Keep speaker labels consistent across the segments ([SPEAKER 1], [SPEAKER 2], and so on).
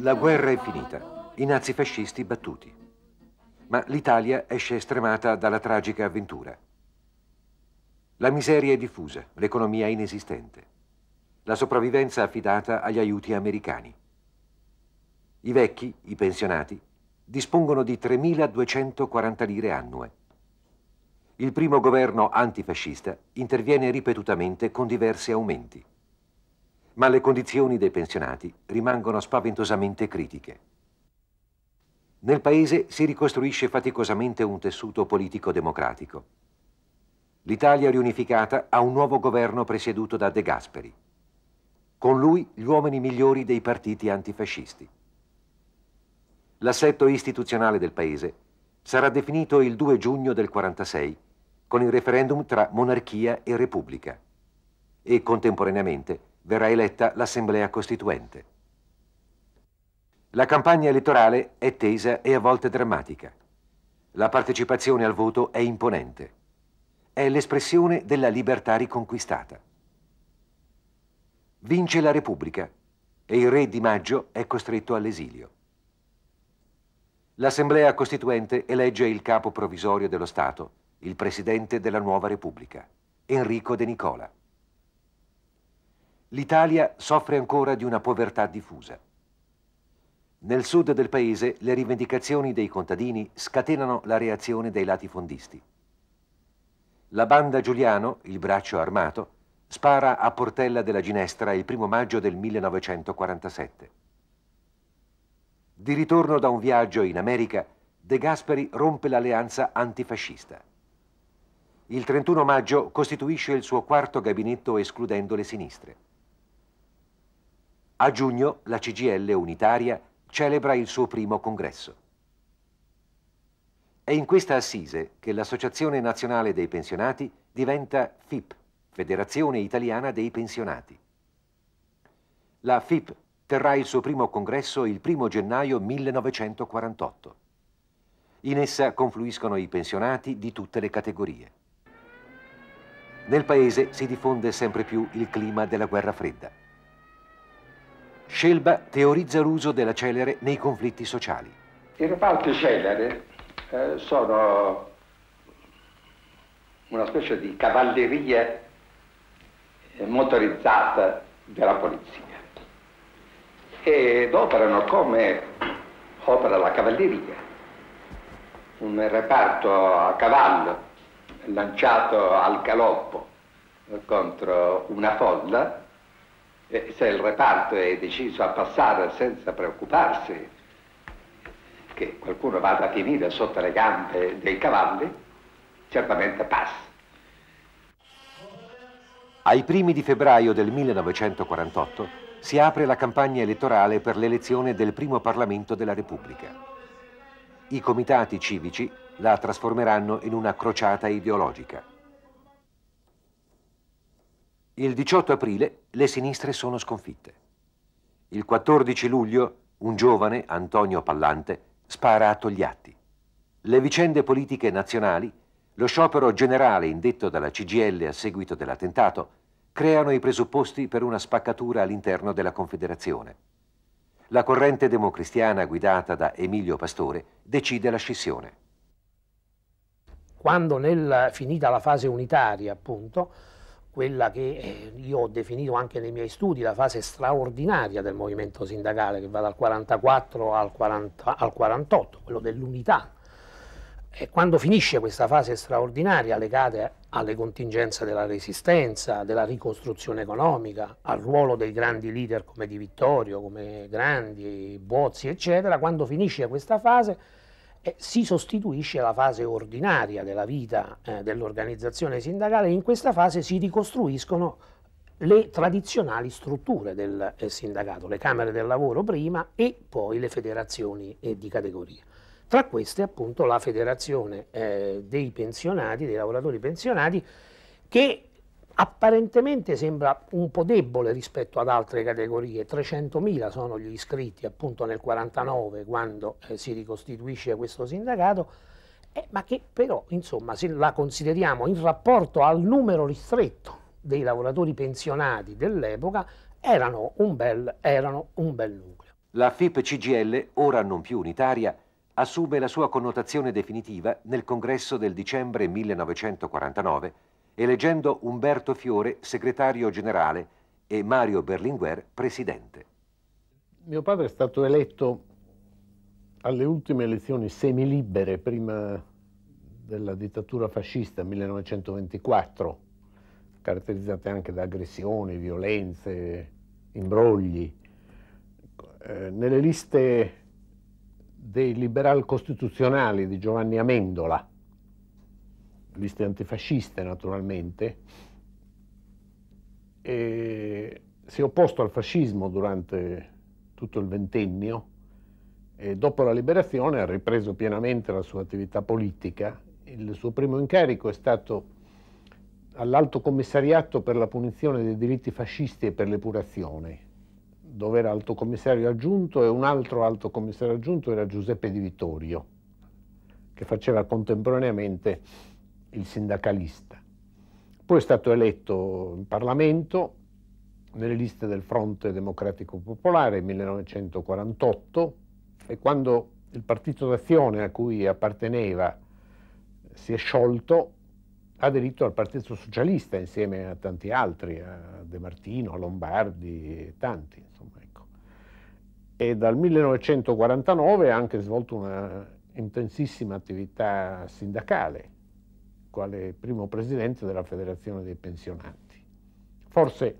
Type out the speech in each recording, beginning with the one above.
[SPEAKER 1] La
[SPEAKER 2] guerra è finita, i nazifascisti battuti. Ma l'Italia esce stremata dalla tragica avventura. La miseria è diffusa, l'economia inesistente la sopravvivenza affidata agli aiuti americani. I vecchi, i pensionati, dispongono di 3.240 lire annue. Il primo governo antifascista interviene ripetutamente con diversi aumenti, ma le condizioni dei pensionati rimangono spaventosamente critiche. Nel paese si ricostruisce faticosamente un tessuto politico democratico. L'Italia riunificata ha un nuovo governo presieduto da De Gasperi con lui gli uomini migliori dei partiti antifascisti. L'assetto istituzionale del paese sarà definito il 2 giugno del 46 con il referendum tra monarchia e repubblica e contemporaneamente verrà eletta l'Assemblea Costituente. La campagna elettorale è tesa e a volte drammatica. La partecipazione al voto è imponente. È l'espressione della libertà riconquistata. Vince la Repubblica e il re di Maggio è costretto all'esilio. L'Assemblea Costituente elegge il capo provvisorio dello Stato, il presidente della nuova Repubblica, Enrico De Nicola. L'Italia soffre ancora di una povertà diffusa. Nel sud del paese le rivendicazioni dei contadini scatenano la reazione dei latifondisti. La banda Giuliano, il braccio armato, Spara a Portella della Ginestra il primo maggio del 1947. Di ritorno da un viaggio in America, De Gasperi rompe l'alleanza antifascista. Il 31 maggio costituisce il suo quarto gabinetto escludendo le sinistre. A giugno la CGL unitaria celebra il suo primo congresso. È in questa assise che l'Associazione Nazionale dei Pensionati diventa FIP, Federazione Italiana dei Pensionati. La FIP terrà il suo primo congresso il 1 gennaio 1948. In essa confluiscono i pensionati di tutte le categorie. Nel paese si diffonde sempre più il clima della guerra fredda. Scelba teorizza l'uso della celere nei conflitti sociali.
[SPEAKER 3] I reparti celere eh, sono
[SPEAKER 2] una specie di cavalleria eh, motorizzata della polizia ed operano come opera la cavalleria, un reparto a
[SPEAKER 3] cavallo lanciato al galoppo eh, contro una
[SPEAKER 2] folla, e se il reparto è deciso a passare senza preoccuparsi che qualcuno vada a finire sotto le gambe dei cavalli, certamente passa. Ai primi di febbraio del 1948 si apre la campagna elettorale per l'elezione del primo Parlamento della Repubblica. I comitati civici la trasformeranno in una crociata ideologica. Il 18 aprile le sinistre sono sconfitte. Il 14 luglio un giovane, Antonio Pallante, spara a Togliatti. Le vicende politiche nazionali lo sciopero generale indetto dalla CGL a seguito dell'attentato creano i presupposti per una spaccatura all'interno della Confederazione. La corrente democristiana guidata da Emilio Pastore decide la scissione.
[SPEAKER 4] Quando nel, finita la fase unitaria, appunto, quella che eh, io ho definito anche nei miei studi la fase straordinaria del movimento sindacale che va dal 44 al, 40, al 48, quello dell'unità e quando finisce questa fase straordinaria legata alle contingenze della resistenza, della ricostruzione economica, al ruolo dei grandi leader come Di Vittorio, come Grandi, Bozzi, eccetera, quando finisce questa fase eh, si sostituisce la fase ordinaria della vita eh, dell'organizzazione sindacale e in questa fase si ricostruiscono le tradizionali strutture del eh, sindacato, le camere del lavoro prima e poi le federazioni eh, di categoria. Tra queste appunto la federazione eh, dei pensionati, dei lavoratori pensionati, che apparentemente sembra un po' debole rispetto ad altre categorie, 300.000 sono gli iscritti appunto nel 49 quando eh, si ricostituisce questo sindacato, eh, ma che però insomma se la consideriamo in rapporto al numero ristretto dei lavoratori pensionati dell'epoca erano erano un bel nucleo.
[SPEAKER 2] La FIP CGL, ora non più unitaria, assume la sua connotazione definitiva nel congresso del dicembre 1949, eleggendo Umberto Fiore segretario generale e Mario Berlinguer presidente.
[SPEAKER 5] Mio padre è stato eletto alle ultime elezioni semilibere prima della dittatura fascista 1924, caratterizzate anche da aggressioni, violenze, imbrogli. Eh, nelle liste dei liberal costituzionali di Giovanni Amendola, liste antifasciste naturalmente, e si è opposto al fascismo durante tutto il ventennio e dopo la liberazione ha ripreso pienamente la sua attività politica. Il suo primo incarico è stato all'Alto Commissariato per la punizione dei diritti fascisti e per l'epurazione, dove era alto commissario aggiunto e un altro alto commissario aggiunto era Giuseppe Di Vittorio, che faceva contemporaneamente il sindacalista. Poi è stato eletto in Parlamento nelle liste del Fronte Democratico Popolare nel 1948 e quando il partito d'azione a cui apparteneva eh, si è sciolto, ha aderito al Partito Socialista insieme a tanti altri, a De Martino, a Lombardi e tanti e dal 1949 ha anche svolto una intensissima attività sindacale, quale primo presidente della Federazione dei Pensionati. Forse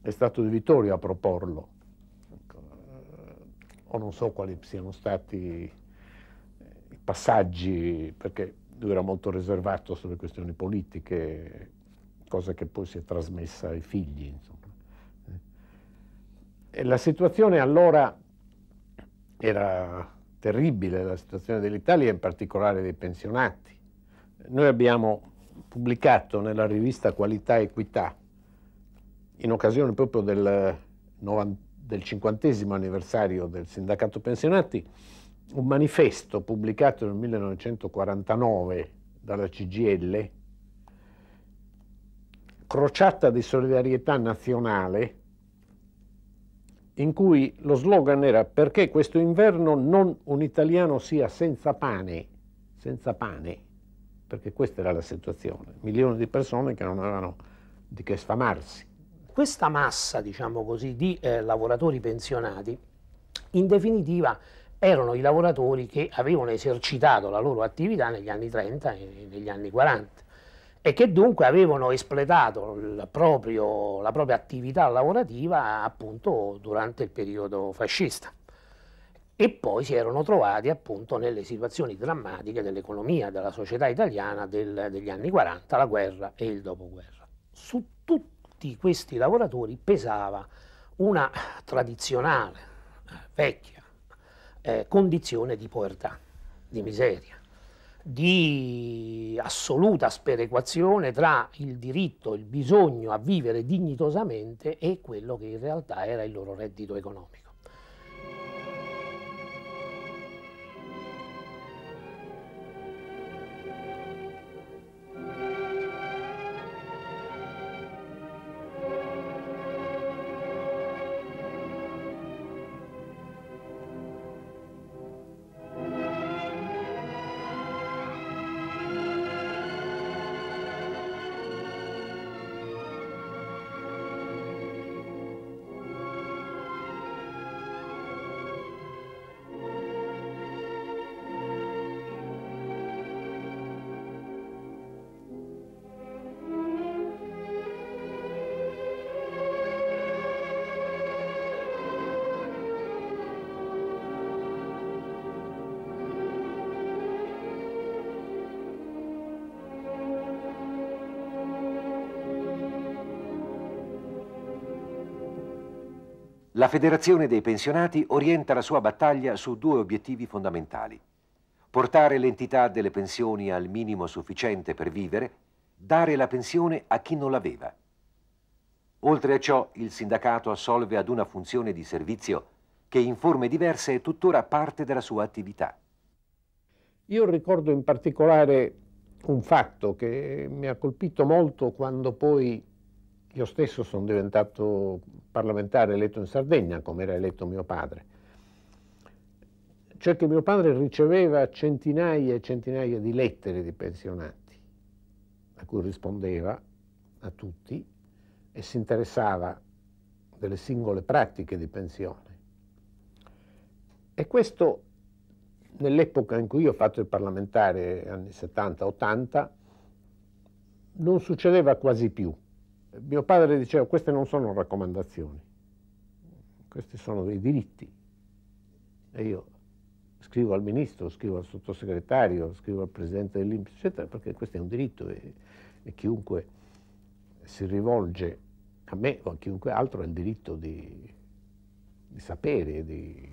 [SPEAKER 5] è stato Di Vittorio a proporlo, ecco, eh, o non so quali siano stati eh, i passaggi, perché lui era molto riservato sulle questioni politiche, cosa che poi si è trasmessa ai figli. Insomma. La situazione allora era terribile, la situazione dell'Italia, in particolare dei pensionati. Noi abbiamo pubblicato nella rivista Qualità Equità, in occasione proprio del, 90, del 50 anniversario del sindacato pensionati, un manifesto pubblicato nel 1949 dalla CGL, Crociata di solidarietà nazionale, in cui lo slogan era perché questo inverno non un italiano sia senza pane, senza pane, perché questa era la situazione, milioni di persone che non avevano di che sfamarsi.
[SPEAKER 4] Questa massa, diciamo così, di eh, lavoratori pensionati,
[SPEAKER 5] in definitiva
[SPEAKER 4] erano i lavoratori che avevano esercitato la loro attività negli anni 30 e negli anni 40 e che dunque avevano espletato proprio, la propria attività lavorativa appunto durante il periodo fascista e poi si erano trovati appunto nelle situazioni drammatiche dell'economia, della società italiana del, degli anni 40, la guerra e il dopoguerra. Su tutti questi lavoratori pesava una tradizionale, eh, vecchia eh, condizione di povertà, di miseria di assoluta sperequazione tra il diritto, il bisogno a vivere dignitosamente e quello che in realtà era il loro reddito economico.
[SPEAKER 2] La Federazione dei Pensionati orienta la sua battaglia su due obiettivi fondamentali. Portare l'entità delle pensioni al minimo sufficiente per vivere, dare la pensione a chi non l'aveva. Oltre a ciò, il sindacato assolve ad una funzione di servizio che in forme diverse è tuttora parte della sua attività.
[SPEAKER 5] Io ricordo in particolare un fatto che mi ha colpito molto quando poi io stesso sono diventato parlamentare eletto in Sardegna, come era eletto mio padre. Cioè che mio padre riceveva centinaia e centinaia di lettere di pensionati, a cui rispondeva a tutti e si interessava delle singole pratiche di pensione. E questo nell'epoca in cui io ho fatto il parlamentare, anni 70-80, non succedeva quasi più. Mio padre diceva queste non sono raccomandazioni, questi sono dei diritti. E io scrivo al ministro, scrivo al sottosegretario, scrivo al presidente dell'Inps, eccetera, perché questo è un diritto e, e, chiunque si rivolge a me o a chiunque altro ha il diritto di, di sapere, di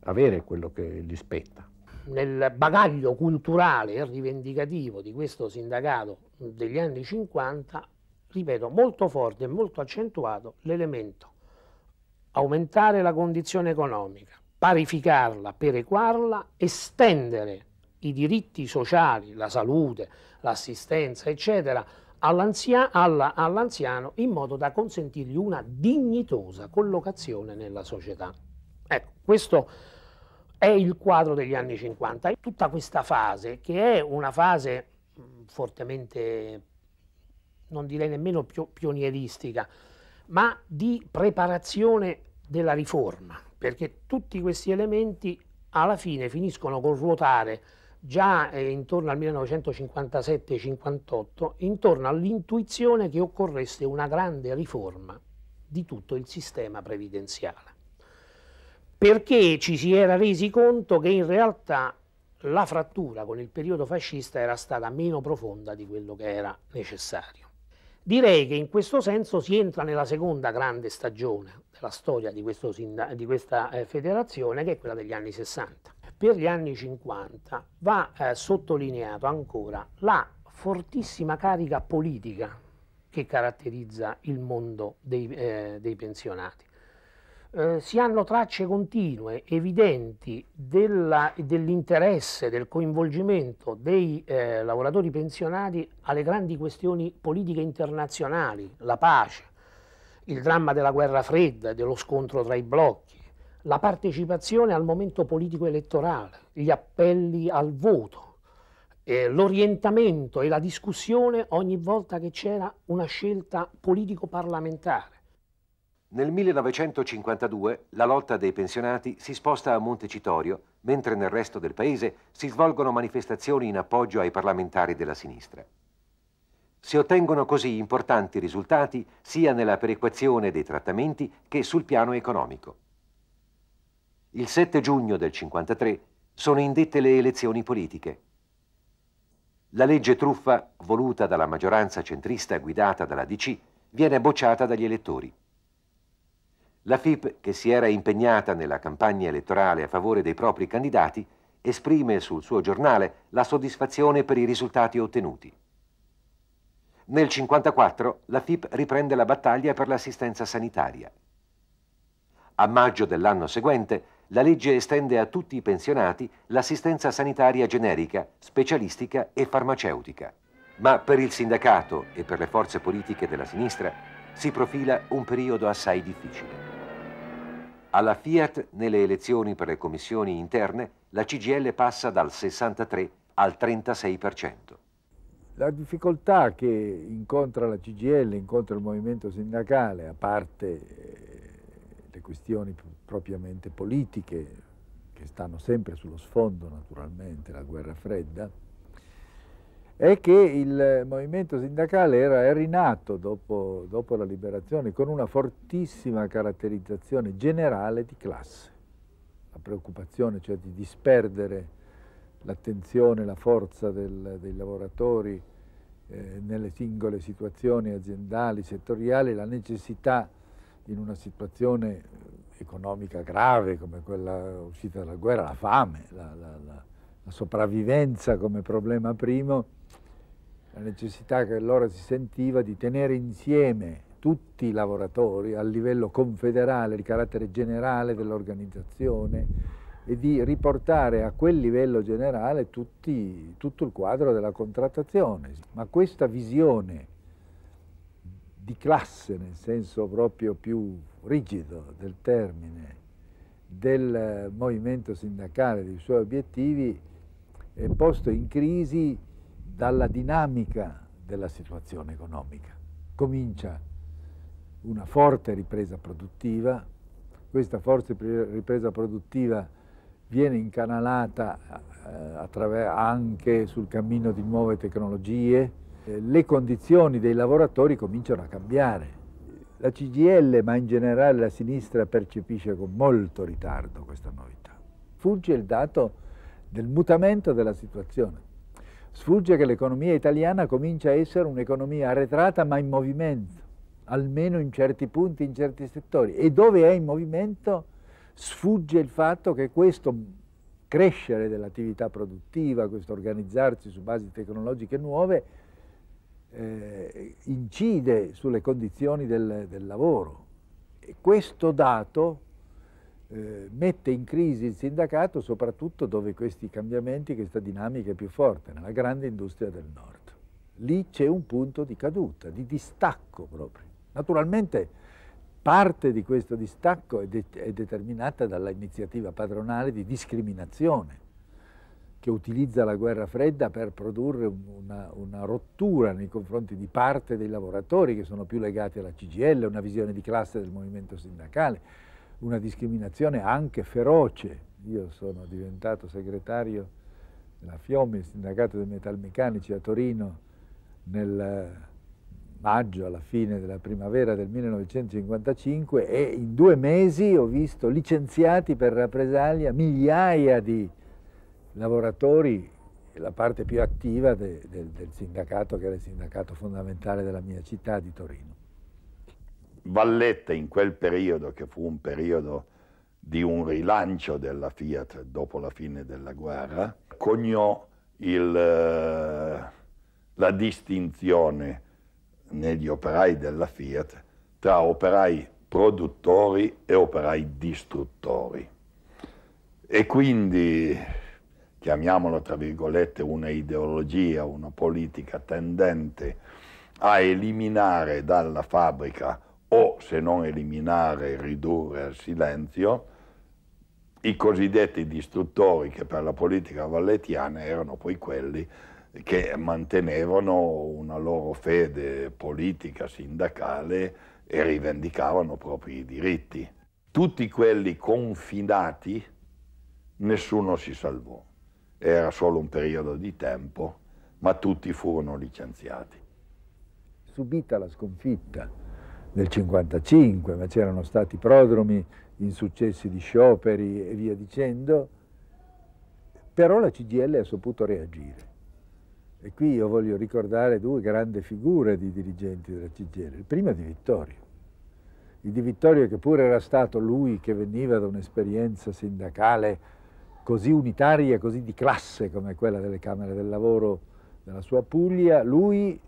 [SPEAKER 5] avere quello che gli spetta.
[SPEAKER 4] Nel bagaglio culturale e rivendicativo di questo sindacato degli anni 50 ripeto, molto forte e molto accentuato l'elemento aumentare la condizione economica, parificarla, perequarla, estendere i diritti sociali, la salute, l'assistenza, eccetera, all'anziano in modo da consentirgli una dignitosa collocazione nella società. Ecco, questo è il quadro degli anni 50. Tutta questa fase, che è una fase fortemente non direi nemmeno più pionieristica, ma di preparazione della riforma, perché tutti questi elementi alla fine finiscono col ruotare già eh, intorno al 1957-58, intorno all'intuizione che occorresse una grande riforma di tutto il sistema previdenziale. Perché ci si era resi conto che in realtà la frattura con il periodo fascista era stata meno profonda di quello che era necessario. Direi che in questo senso si entra nella seconda grande stagione della storia di, questo, di questa eh, federazione, che è quella degli anni 60. Per gli anni 50 va eh, sottolineato ancora la fortissima carica politica che caratterizza il mondo dei, eh, dei pensionati. Eh, si hanno tracce continue, evidenti, dell'interesse, del coinvolgimento dei eh, lavoratori pensionati alle grandi questioni politiche internazionali, la pace, il dramma della guerra fredda, dello scontro tra i blocchi, la partecipazione al momento politico elettorale, gli appelli al voto, eh, l'orientamento e la discussione ogni volta che c'era una scelta politico-parlamentare
[SPEAKER 2] nel 1952 la lotta dei pensionati si sposta a Montecitorio, mentre nel resto del paese si svolgono manifestazioni in appoggio ai parlamentari della sinistra. Si ottengono così importanti risultati sia nella perequazione dei trattamenti che sul piano economico. Il 7 giugno del 1953 sono indette le elezioni politiche. La legge truffa, voluta dalla maggioranza centrista guidata dalla DC, viene bocciata dagli elettori. La FIP, che si era impegnata nella campagna elettorale a favore dei propri candidati, esprime sul suo giornale la soddisfazione per i risultati ottenuti. Nel 1954 la FIP riprende la battaglia per l'assistenza sanitaria. A maggio dell'anno seguente la legge estende a tutti i pensionati l'assistenza sanitaria generica, specialistica e farmaceutica. Ma per il sindacato e per le forze politiche della sinistra si profila un periodo assai difficile. Alla Fiat nelle elezioni per le commissioni interne la CGL passa dal 63 al 36%.
[SPEAKER 1] La difficoltà che incontra la CGL, incontra il movimento sindacale, a parte eh, le questioni propriamente politiche, che stanno sempre sullo sfondo naturalmente, la guerra fredda, è che il movimento sindacale era, è rinato dopo, dopo la liberazione con una fortissima caratterizzazione generale di classe, la preoccupazione cioè di disperdere l'attenzione, la forza del, dei lavoratori eh, nelle singole situazioni aziendali, settoriali, la necessità in una situazione economica grave come quella uscita dalla guerra, la fame, la, la, la, la sopravvivenza come problema primo, la necessità che allora si sentiva di tenere insieme tutti i lavoratori a livello confederale, di carattere generale dell'organizzazione e di riportare a quel livello generale tutti, tutto il quadro della contrattazione. Ma questa visione di classe, nel senso proprio più rigido del termine, del movimento sindacale, dei suoi obiettivi, è posto in crisi dalla dinamica della situazione economica. Comincia una forte ripresa produttiva, questa forte ripresa produttiva viene incanalata eh, anche sul cammino di nuove tecnologie, eh, le condizioni dei lavoratori cominciano a cambiare. La CGL, ma in generale la sinistra, percepisce con molto ritardo questa novità. Fugge il dato del mutamento della situazione. Sfugge che l'economia italiana comincia a essere un'economia arretrata ma in movimento, almeno in certi punti, in certi settori. E dove è in movimento sfugge il fatto che questo crescere dell'attività produttiva, questo organizzarsi su basi tecnologiche nuove, eh, incide sulle condizioni del, del lavoro. E questo dato eh, mette in crisi il sindacato soprattutto dove questi cambiamenti, questa dinamica è più forte, nella grande industria del nord. Lì c'è un punto di caduta, di distacco proprio. Naturalmente parte di questo distacco è, de è determinata dall'iniziativa padronale di discriminazione che utilizza la guerra fredda per produrre una, una, rottura nei confronti di parte dei lavoratori che sono più legati alla CGL, una visione di classe del movimento sindacale una discriminazione anche feroce. Io sono diventato segretario della FIOMI, Sindacato dei Metalmeccanici a Torino, nel maggio, alla fine della primavera del 1955 e in due mesi ho visto licenziati per rappresaglia migliaia di lavoratori, la parte più attiva de, de, del sindacato che era il sindacato fondamentale della mia città di Torino.
[SPEAKER 6] Valletta in quel periodo, che fu un periodo di un rilancio della Fiat dopo la fine della guerra, cognò il, eh, la distinzione negli operai della Fiat tra operai produttori e operai distruttori. E quindi, chiamiamolo tra virgolette, una ideologia, una politica tendente a eliminare dalla fabbrica o se non eliminare ridurre al silenzio i cosiddetti distruttori che per la politica valletiana erano poi quelli che mantenevano una loro fede politica, sindacale e rivendicavano propri diritti. Tutti quelli confinati, nessuno si salvò. Era solo un periodo di tempo, ma tutti furono licenziati.
[SPEAKER 1] Subita la sconfitta nel 1955, ma c'erano stati prodromi, insuccessi di scioperi e via dicendo, però la CGL ha saputo reagire. E qui io voglio ricordare due grandi figure di dirigenti della CGL, il primo è Di Vittorio. Il Di Vittorio che pure era stato lui che veniva da un'esperienza sindacale così unitaria, così di classe come quella delle Camere del Lavoro della sua Puglia, lui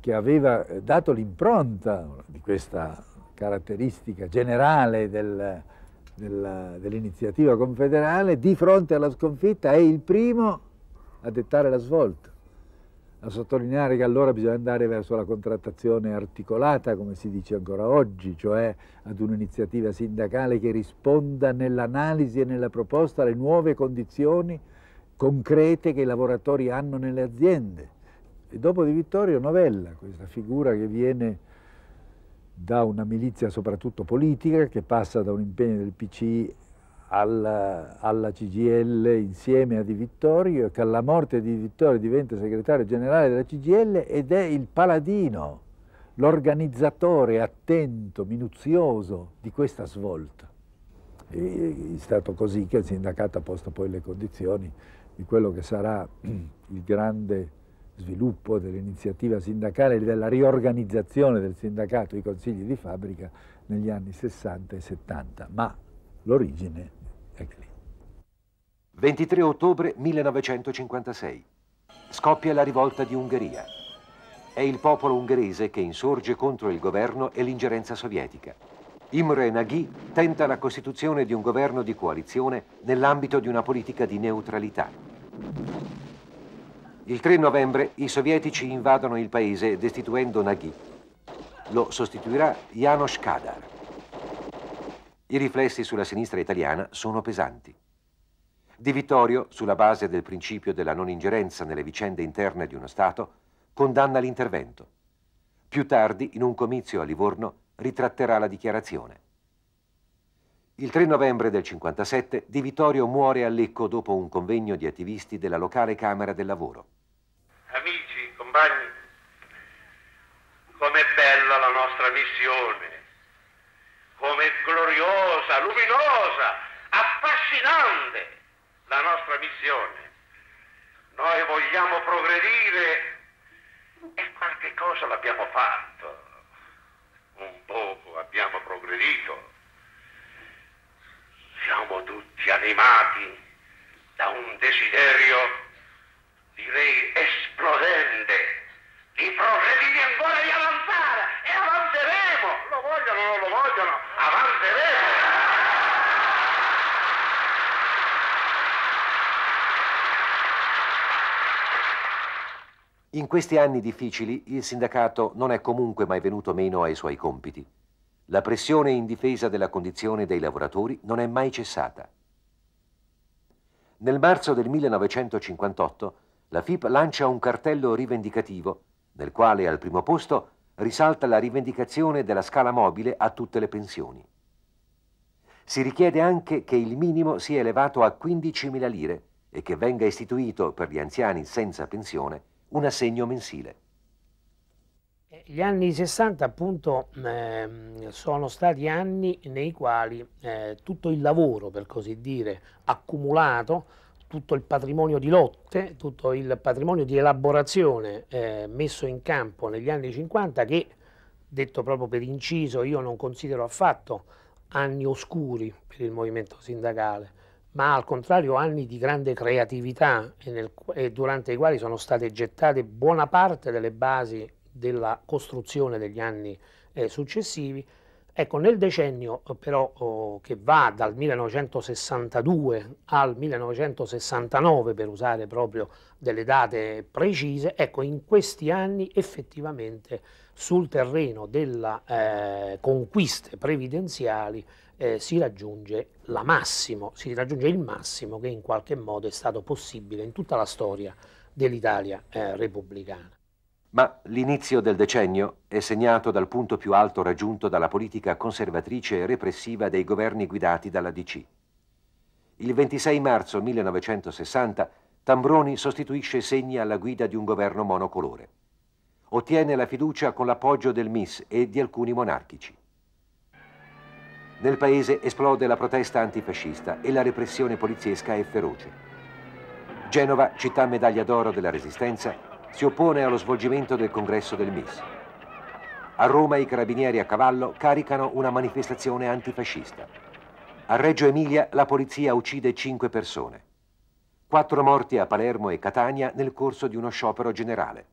[SPEAKER 1] che aveva eh, dato l'impronta di questa caratteristica generale del, del, dell'iniziativa confederale, di fronte alla sconfitta è il primo a dettare la svolta, a sottolineare che allora bisogna andare verso la contrattazione articolata, come si dice ancora oggi, cioè ad un'iniziativa sindacale che risponda nell'analisi e nella proposta alle nuove condizioni concrete che i lavoratori hanno nelle aziende e dopo Di Vittorio Novella, questa figura che viene da una milizia soprattutto politica, che passa da un impegno del PC alla, alla CGL insieme a Di Vittorio, che alla morte di Di Vittorio diventa segretario generale della CGL ed è il paladino, l'organizzatore attento, minuzioso di questa svolta. E è stato così che il sindacato ha posto poi le condizioni di quello che sarà il grande sviluppo dell'iniziativa sindacale e della riorganizzazione del sindacato e i consigli di fabbrica negli anni 60 e 70, ma l'origine è lì.
[SPEAKER 2] 23 ottobre 1956. Scoppia la rivolta di Ungheria. È il popolo ungherese che insorge contro il governo e l'ingerenza sovietica. Imre Nagy tenta la costituzione di un governo di coalizione nell'ambito di una politica di neutralità. Il 3 novembre i sovietici invadono il paese destituendo Nagy. Lo sostituirà Janos Kadar. I riflessi sulla sinistra italiana sono pesanti. Di Vittorio, sulla base del principio della non ingerenza nelle vicende interne di uno Stato, condanna l'intervento. Più tardi, in un comizio a Livorno, ritratterà la dichiarazione. Il 3 novembre del 57 Di Vittorio muore a Lecco dopo un convegno di attivisti della locale Camera del Lavoro.
[SPEAKER 5] Amici, compagni, com'è bella la nostra missione, com'è gloriosa, luminosa,
[SPEAKER 3] affascinante
[SPEAKER 5] la nostra missione. Noi vogliamo progredire e qualche cosa l'abbiamo fatto. Un poco abbiamo progredito. Siamo tutti animati
[SPEAKER 7] da un desiderio, direi, esplodente
[SPEAKER 3] di proseguire ancora e di avanzare. E avanzeremo. Lo vogliono o non lo vogliono, avanzeremo.
[SPEAKER 2] In questi anni difficili il sindacato non è comunque mai venuto meno ai suoi compiti la pressione in difesa della condizione dei lavoratori non è mai cessata. Nel marzo del 1958 la FIP lancia un cartello rivendicativo nel quale al primo posto risalta la rivendicazione della scala mobile a tutte le pensioni. Si richiede anche che il minimo sia elevato a 15.000 lire e che venga istituito per gli anziani senza pensione un assegno mensile.
[SPEAKER 4] Eh, gli anni 60 appunto eh, sono stati anni nei quali eh, tutto il lavoro, per così dire, accumulato, tutto il patrimonio di lotte, tutto il patrimonio di elaborazione eh, messo in campo negli anni 50 che, detto proprio per inciso, io non considero affatto anni oscuri per il movimento sindacale, ma al contrario anni di grande creatività e, nel, e durante i quali sono state gettate buona parte delle basi della costruzione degli anni eh, successivi. Ecco, nel decennio eh, però oh, che va dal 1962 al 1969, per usare proprio delle date precise, ecco, in questi anni effettivamente sul terreno delle eh, conquiste previdenziali eh, si, raggiunge massimo, si raggiunge il massimo che in qualche modo è stato possibile in tutta la storia dell'Italia eh, repubblicana.
[SPEAKER 2] Ma l'inizio del decennio è segnato dal punto più alto raggiunto dalla politica conservatrice e repressiva dei governi guidati dalla DC. Il 26 marzo 1960 Tambroni sostituisce Segni alla guida di un governo monocolore. Ottiene la fiducia con l'appoggio del MIS e di alcuni monarchici. Nel paese esplode la protesta antifascista e la repressione poliziesca è feroce. Genova, città medaglia d'oro della resistenza, si oppone allo svolgimento del congresso del MIS. A Roma i carabinieri a cavallo caricano una manifestazione antifascista. A Reggio Emilia la polizia uccide cinque persone. Quattro morti a Palermo e Catania nel corso di uno sciopero generale.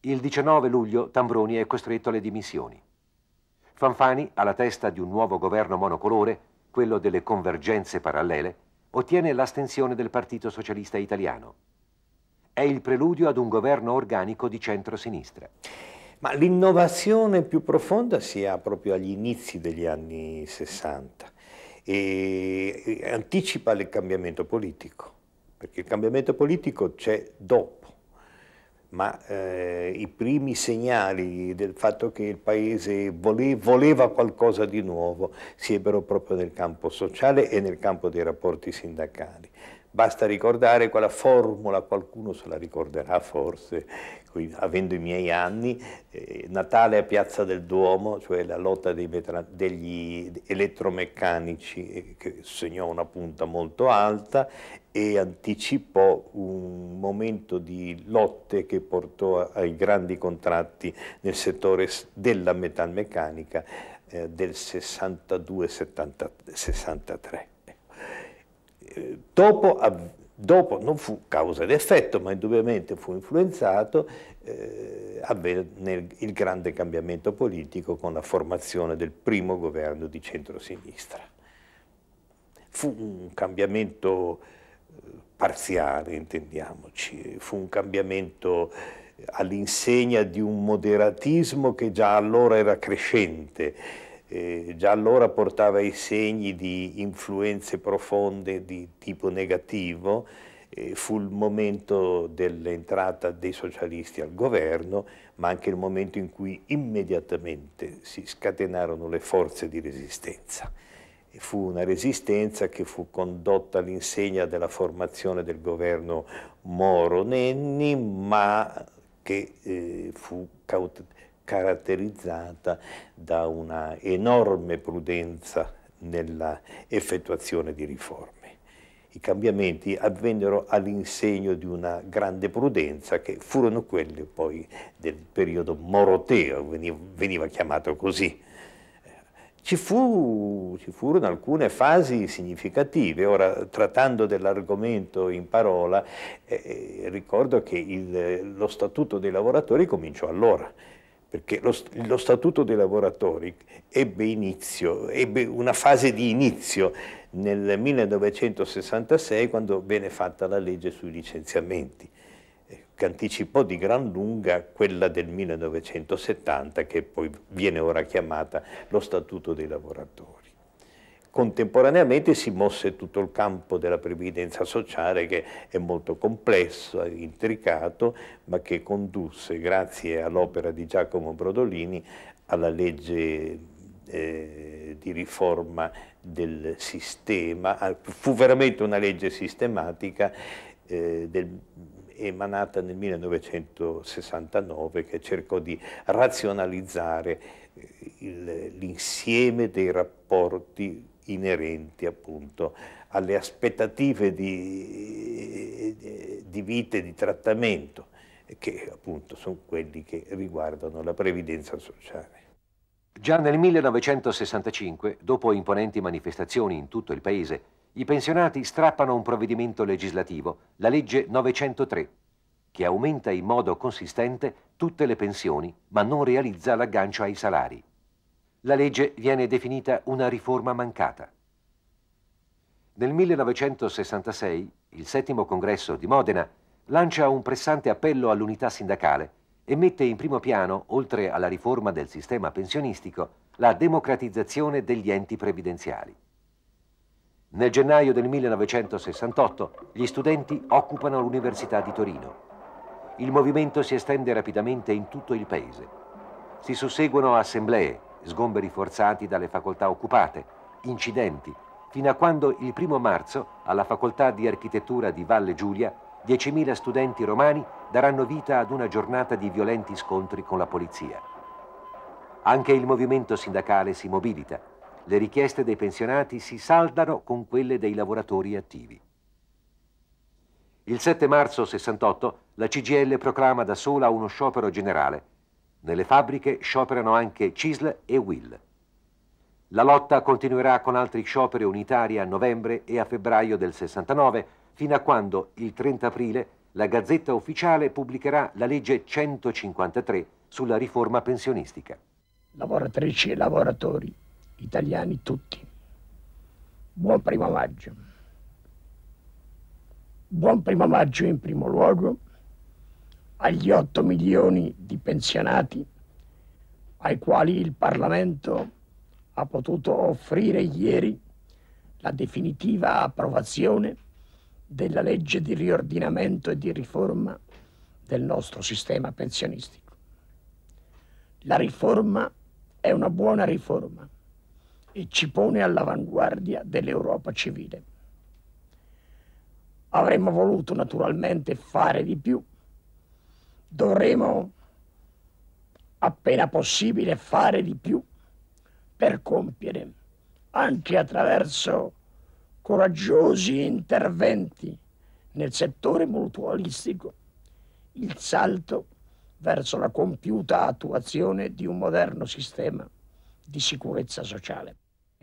[SPEAKER 2] Il 19 luglio Tambroni è costretto alle dimissioni. Fanfani, alla testa di un nuovo governo monocolore, quello delle convergenze parallele, ottiene l'astensione del Partito Socialista Italiano è il preludio ad un governo organico di centrosinistra. Ma l'innovazione più profonda si
[SPEAKER 8] ha proprio agli inizi degli anni 60 e anticipa il cambiamento politico, perché il cambiamento politico c'è dopo, ma eh, i primi segnali del fatto che il paese vole voleva qualcosa di nuovo si ebbero proprio nel campo sociale e nel campo dei rapporti sindacali. Basta ricordare quella formula, qualcuno se la ricorderà forse, avendo i miei anni, eh, Natale a Piazza del Duomo, cioè la lotta degli elettromeccanici eh, che segnò una punta molto alta e anticipò un momento di lotte che portò ai grandi contratti nel settore della metalmeccanica eh, del 62-63 dopo, dopo, non fu causa ed effetto, ma indubbiamente fu influenzato, eh, avvenne il grande cambiamento politico con la formazione del primo governo di centrosinistra. Fu un cambiamento eh, parziale, intendiamoci, fu un cambiamento all'insegna di un moderatismo che già allora era crescente, eh, già allora portava i segni di influenze profonde di tipo negativo, eh, fu il momento dell'entrata dei socialisti al governo, ma anche il momento in cui immediatamente si scatenarono le forze di resistenza. E fu una resistenza che fu condotta all'insegna della formazione del governo Moro-Nenni, ma che eh, fu cautelata caratterizzata da una enorme prudenza nella effettuazione di riforme. I cambiamenti avvennero all'insegno di una grande prudenza che furono quelle poi del periodo moroteo, veniva chiamato così. Ci, fu, ci, furono alcune fasi significative, ora trattando dell'argomento in parola, eh, eh ricordo che il, lo Statuto dei lavoratori cominciò allora, perché lo, lo, Statuto dei lavoratori ebbe, inizio, ebbe una fase di inizio nel 1966 quando venne fatta la legge sui licenziamenti, eh, che anticipò di gran lunga quella del 1970 che poi viene ora chiamata lo Statuto dei lavoratori. Contemporaneamente si mosse tutto il campo della previdenza sociale che è molto complesso, intricato, ma che condusse, grazie all'opera di Giacomo Brodolini, alla legge eh, di riforma del sistema, ah, fu veramente una legge sistematica eh, del, emanata nel 1969 che cercò di razionalizzare eh, l'insieme dei rapporti inerenti appunto alle aspettative di, di vita e di trattamento
[SPEAKER 2] che appunto sono quelli che riguardano la previdenza sociale. Già nel 1965, dopo imponenti manifestazioni in tutto il paese, i pensionati strappano un provvedimento legislativo, la legge 903, che aumenta in modo consistente tutte le pensioni, ma non realizza l'aggancio ai salari la legge viene definita una riforma mancata. Nel 1966 il settimo congresso di Modena lancia un pressante appello all'unità sindacale e mette in primo piano, oltre alla riforma del sistema pensionistico, la democratizzazione degli enti previdenziali. Nel gennaio del 1968 gli studenti occupano l'Università di Torino. Il movimento si estende rapidamente in tutto il paese. Si susseguono assemblee, sgomberi forzati dalle facoltà occupate, incidenti, fino a quando il primo marzo alla facoltà di architettura di Valle Giulia 10.000 studenti romani daranno vita ad una giornata di violenti scontri con la polizia. Anche il movimento sindacale si mobilita. Le richieste dei pensionati si saldano con quelle dei lavoratori attivi. Il 7 marzo 68 la CGL proclama da sola uno sciopero generale nelle fabbriche scioperano anche CISL e WILL. La lotta continuerà con altri scioperi unitari a novembre e a febbraio del 69, fino a quando, il 30 aprile, la Gazzetta Ufficiale pubblicherà la legge 153 sulla riforma pensionistica.
[SPEAKER 9] Lavoratrici e lavoratori, italiani tutti, buon primo maggio. Buon primo maggio in primo luogo agli 8 milioni di pensionati ai quali il Parlamento ha potuto offrire ieri la definitiva approvazione della legge di riordinamento e di riforma del nostro sistema pensionistico. La riforma è una buona riforma e ci pone all'avanguardia dell'Europa civile. Avremmo voluto naturalmente fare di più dovremo appena possibile fare di più per compiere, anche attraverso coraggiosi interventi nel settore mutualistico, il salto verso la compiuta attuazione di un moderno sistema di sicurezza sociale.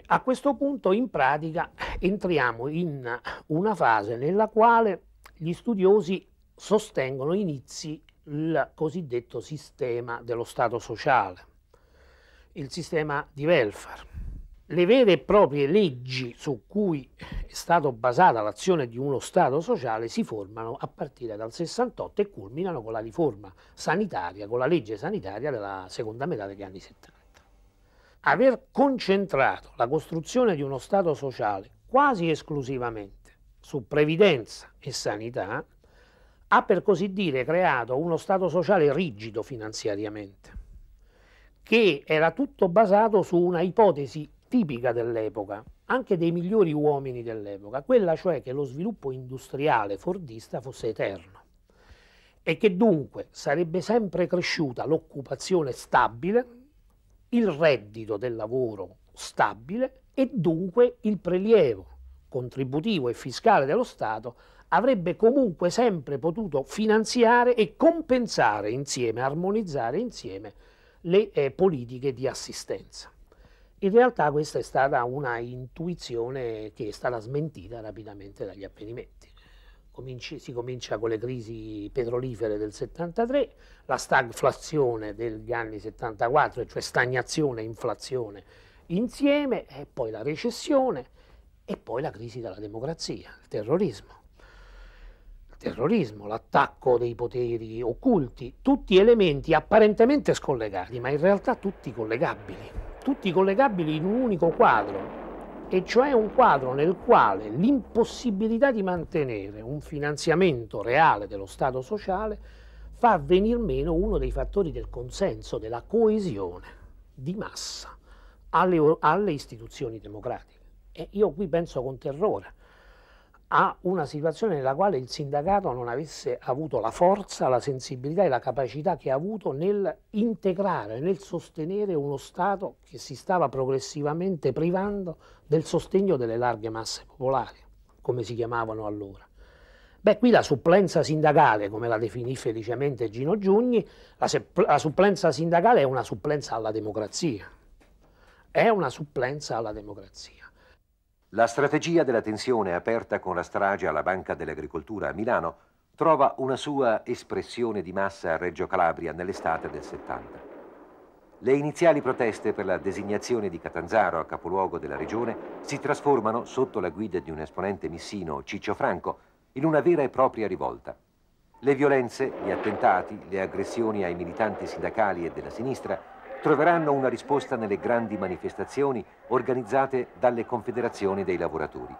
[SPEAKER 4] A questo punto in pratica entriamo in una fase nella quale gli studiosi sostengono inizi il cosiddetto sistema dello Stato sociale, il sistema di welfare. Le vere e proprie leggi su cui è stata basata l'azione di uno Stato sociale si formano a partire dal 68 e culminano con la riforma sanitaria, con la legge sanitaria della seconda metà degli anni 70. Aver concentrato la costruzione di uno Stato sociale quasi esclusivamente su previdenza e sanità ha per così dire creato uno Stato sociale rigido finanziariamente, che era tutto basato su una ipotesi tipica dell'epoca, anche dei migliori uomini dell'epoca, quella cioè che lo sviluppo industriale fordista fosse eterno e che dunque sarebbe sempre cresciuta l'occupazione stabile, il reddito del lavoro stabile e dunque il prelievo contributivo e fiscale dello Stato avrebbe comunque sempre potuto finanziare e compensare insieme, armonizzare insieme le eh, politiche di assistenza. In realtà questa è stata una intuizione che è stata smentita rapidamente dagli avvenimenti. Cominci, si comincia con le crisi petrolifere del 73, la stagflazione degli anni 74, cioè stagnazione e inflazione insieme, e poi la recessione e poi la crisi della democrazia, il terrorismo terrorismo, l'attacco dei poteri occulti, tutti elementi apparentemente scollegati, ma in realtà tutti collegabili, tutti collegabili in un unico quadro, e cioè un quadro nel quale l'impossibilità di mantenere un finanziamento reale dello Stato sociale fa venir meno uno dei fattori del consenso, della coesione di massa alle, alle istituzioni democratiche. E io qui penso con terrore a una situazione nella quale il sindacato non avesse avuto la forza, la sensibilità e la capacità che ha avuto nel integrare, nel sostenere uno Stato che si stava progressivamente privando del sostegno delle larghe masse popolari, come si chiamavano allora. Beh, qui la supplenza sindacale, come la definì felicemente Gino Giugni, la, la supplenza sindacale è una supplenza alla democrazia. È una supplenza alla democrazia
[SPEAKER 2] la strategia della tensione aperta con la strage alla Banca dell'Agricoltura a Milano trova una sua espressione di massa a Reggio Calabria nell'estate del 70. Le iniziali proteste per la designazione di Catanzaro a capoluogo della regione si trasformano, sotto la guida di un esponente missino, Ciccio Franco, in una vera e propria rivolta. Le violenze, gli attentati, le aggressioni ai militanti sindacali e della sinistra troveranno una risposta nelle grandi manifestazioni organizzate dalle confederazioni dei lavoratori.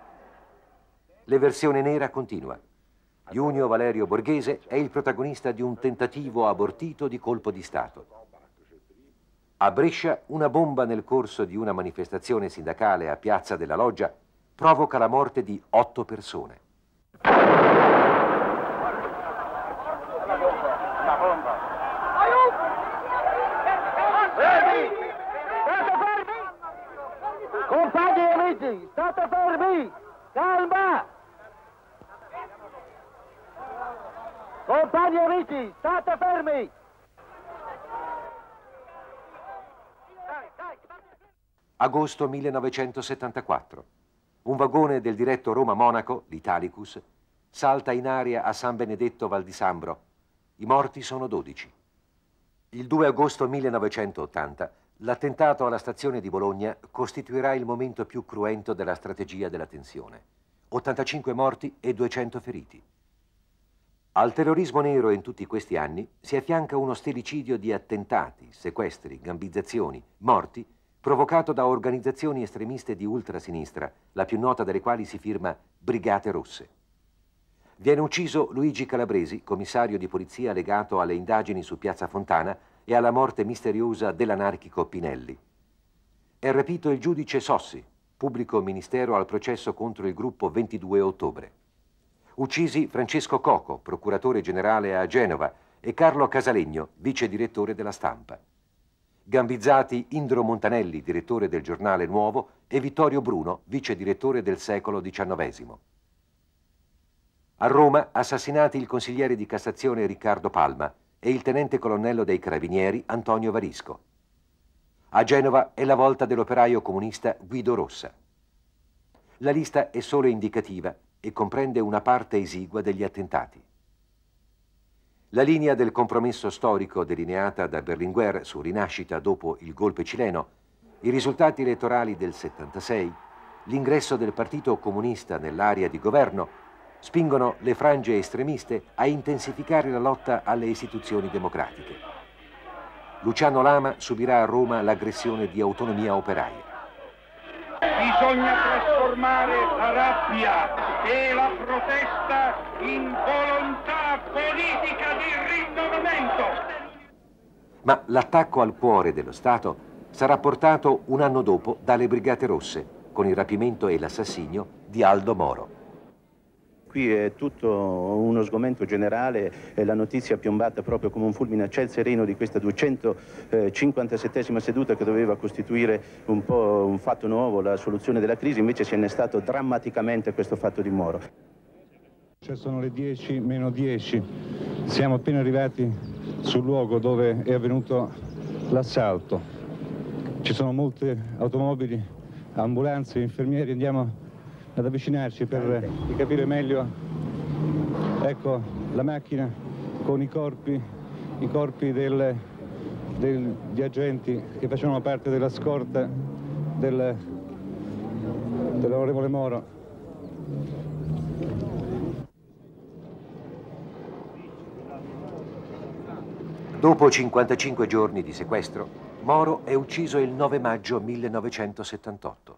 [SPEAKER 2] L'eversione nera continua. Junio Valerio Borghese è il protagonista di un tentativo abortito di colpo di Stato. A Brescia una bomba nel corso di una manifestazione sindacale a Piazza della Loggia provoca la morte di otto persone.
[SPEAKER 3] Calma! Compagni amici, state
[SPEAKER 1] fermi!
[SPEAKER 2] Agosto 1974. Un vagone del diretto Roma-Monaco, l'Italicus, salta in aria a San Benedetto Val di Sambro. I morti sono 12. Il 2 agosto 1980 L'attentato alla stazione di Bologna costituirà il momento più cruento della strategia della tensione. 85 morti e 200 feriti. Al terrorismo nero in tutti questi anni si affianca uno stelicidio di attentati, sequestri, gambizzazioni, morti, provocato da organizzazioni estremiste di ultrasinistra, la più nota delle quali si firma Brigate Rosse. Viene ucciso Luigi Calabresi, commissario di polizia legato alle indagini su Piazza Fontana, e alla morte misteriosa dell'anarchico Pinelli. È rapito il giudice Sossi, pubblico ministero al processo contro il gruppo 22 ottobre. Uccisi Francesco Coco, procuratore generale a Genova, e Carlo Casalegno, vice direttore della stampa. Gambizzati Indro Montanelli, direttore del giornale Nuovo, e Vittorio Bruno, vice direttore del secolo XIX. A Roma assassinati il consigliere di Cassazione Riccardo Palma, e il tenente colonnello dei carabinieri Antonio Varisco. A Genova è la volta dell'operaio comunista Guido Rossa. La lista è solo indicativa e comprende una parte esigua degli attentati. La linea del compromesso storico delineata da Berlinguer su Rinascita dopo il golpe cileno, i risultati elettorali del 76, l'ingresso del Partito Comunista nell'area di governo spingono le frange estremiste a intensificare la lotta alle istituzioni democratiche. Luciano Lama subirà a Roma l'aggressione di autonomia
[SPEAKER 6] operaia. Bisogna trasformare la rabbia e la protesta in volontà politica di rinnovamento.
[SPEAKER 2] Ma l'attacco al cuore dello Stato sarà portato un anno dopo dalle Brigate Rosse, con il rapimento e l'assassinio di Aldo Moro
[SPEAKER 8] qui è tutto uno sgomento generale, la notizia è piombata proprio come un fulmine a ciel sereno di questa 257 seduta che doveva costituire un po' un fatto nuovo, la soluzione della crisi, invece si è innestato drammaticamente questo fatto di Moro. Cioè sono le 10 meno 10, siamo appena arrivati sul luogo dove è avvenuto l'assalto. Ci sono molte automobili, ambulanze, infermieri, andiamo a ad avvicinarci per capire meglio ecco la macchina con i corpi, i corpi del, del, di agenti che facevano parte della scorta
[SPEAKER 2] del, dell'onorevole Moro. Dopo 55 giorni di sequestro, Moro è ucciso il 9 maggio 1978.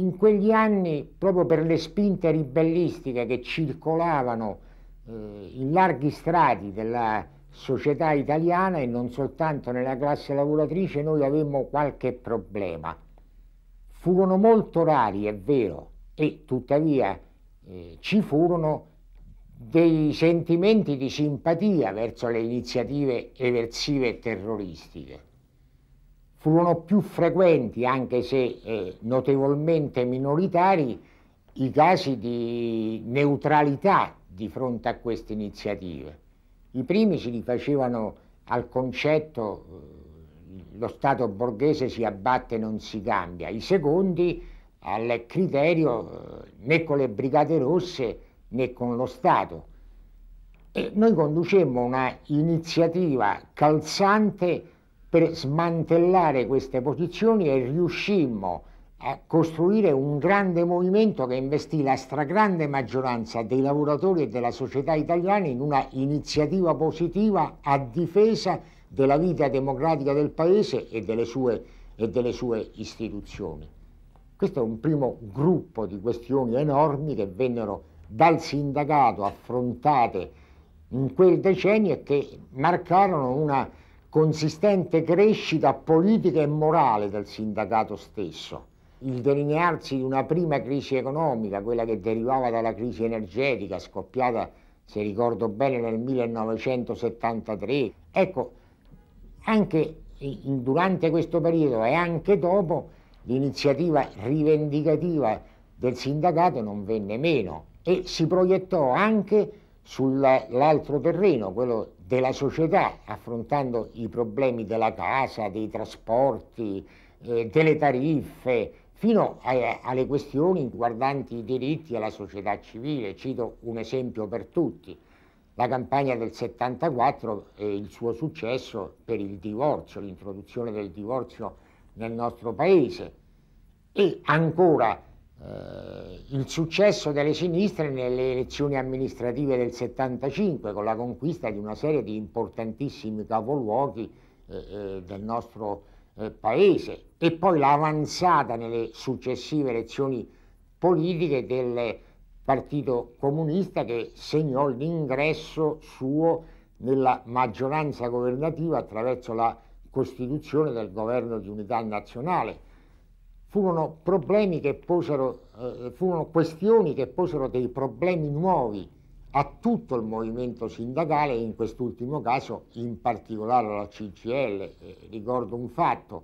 [SPEAKER 3] in quegli anni, proprio per le spinte ribellistiche che circolavano eh, in larghi strati della società italiana e non soltanto nella classe lavoratrice, noi avevamo qualche problema. Furono molto rari, è vero, e tuttavia eh, ci furono dei sentimenti di simpatia verso le iniziative eversive e terroristiche furono più frequenti, anche se eh, notevolmente minoritari, i casi di neutralità di fronte a queste iniziative. I primi si rifacevano al concetto eh, lo Stato borghese si abbatte e non si cambia, i secondi al criterio eh, né con le brigate rosse né con lo Stato. E noi conducemmo una iniziativa calzante per smantellare queste posizioni e riuscimmo a costruire un grande movimento che investì la stragrande maggioranza dei lavoratori e della società italiana in una iniziativa positiva a difesa della vita democratica del Paese e delle sue, e delle sue istituzioni. Questo è un primo gruppo di questioni enormi che vennero dal sindacato affrontate in quel decennio e che marcarono una consistente crescita politica e morale del sindacato stesso. Il delinearsi di una prima crisi economica, quella che derivava dalla crisi energetica scoppiata, se ricordo bene, nel 1973. Ecco, anche in, durante questo periodo e anche dopo l'iniziativa rivendicativa del sindacato non venne meno e si proiettò anche sull'altro terreno, quello della società, affrontando i problemi della casa, dei trasporti, eh, delle tariffe, fino a, alle questioni riguardanti i diritti alla società civile. Cito un esempio per tutti, la campagna del 74 e il suo successo per il divorzio, l'introduzione del divorzio nel nostro paese e ancora eh, il successo delle sinistre nelle elezioni amministrative del 75 con la conquista di una serie di importantissimi capoluoghi eh, eh, del nostro paese e poi l'avanzata nelle successive elezioni politiche del Partito Comunista che segnò l'ingresso suo nella maggioranza governativa attraverso la costituzione del governo di unità nazionale furono problemi che posero, eh, furono questioni che posero dei problemi nuovi a tutto il movimento sindacale e in quest'ultimo caso in particolare alla CGL. Eh, ricordo un fatto,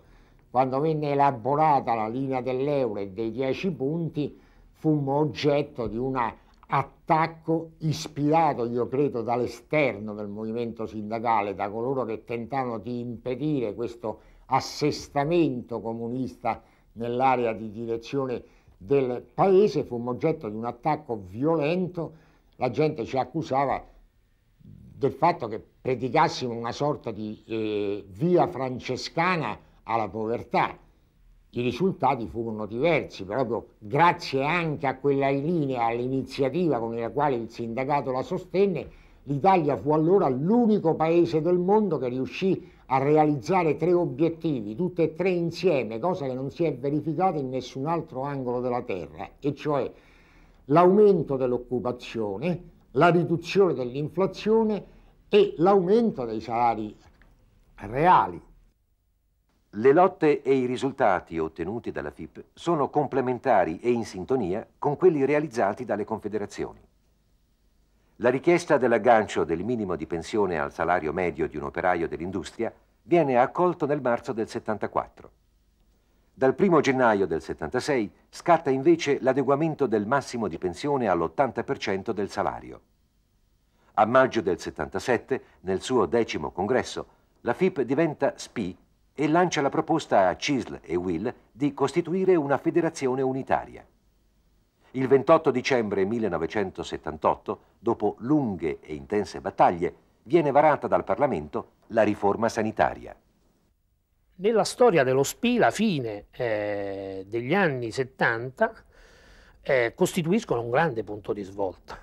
[SPEAKER 3] quando venne elaborata la linea dell'euro e dei dieci punti fummo oggetto di un attacco ispirato, io credo, dall'esterno del movimento sindacale, da coloro che tentavano di impedire questo assestamento comunista nell'area di direzione del paese, fummo oggetto di un attacco violento, la gente ci accusava del fatto che predicassimo una sorta di eh, via francescana alla povertà. I risultati furono diversi, proprio grazie anche a quella linea, all'iniziativa con la quale il sindacato la sostenne, l'Italia fu allora l'unico paese del mondo che riuscì a a realizzare tre obiettivi, tutti e tre insieme, cosa che non si è verificata in nessun altro angolo della Terra, e cioè l'aumento dell'occupazione, la riduzione dell'inflazione e l'aumento
[SPEAKER 2] dei salari reali. Le lotte e i risultati ottenuti dalla FIP sono complementari e in sintonia con quelli realizzati dalle confederazioni. La richiesta dell'aggancio del minimo di pensione al salario medio di un operaio dell'industria viene accolto nel marzo del 74. Dal 1 gennaio del 76 scatta invece l'adeguamento del massimo di pensione all'80% del salario. A maggio del 77, nel suo decimo congresso, la FIP diventa SPI e lancia la proposta a CISL e WILL di costituire una federazione unitaria. Il 28 dicembre 1978, dopo lunghe e intense battaglie, viene varata dal Parlamento la riforma sanitaria.
[SPEAKER 4] Nella storia dello SPI la fine eh, degli anni 70 eh, costituiscono un grande punto di svolta.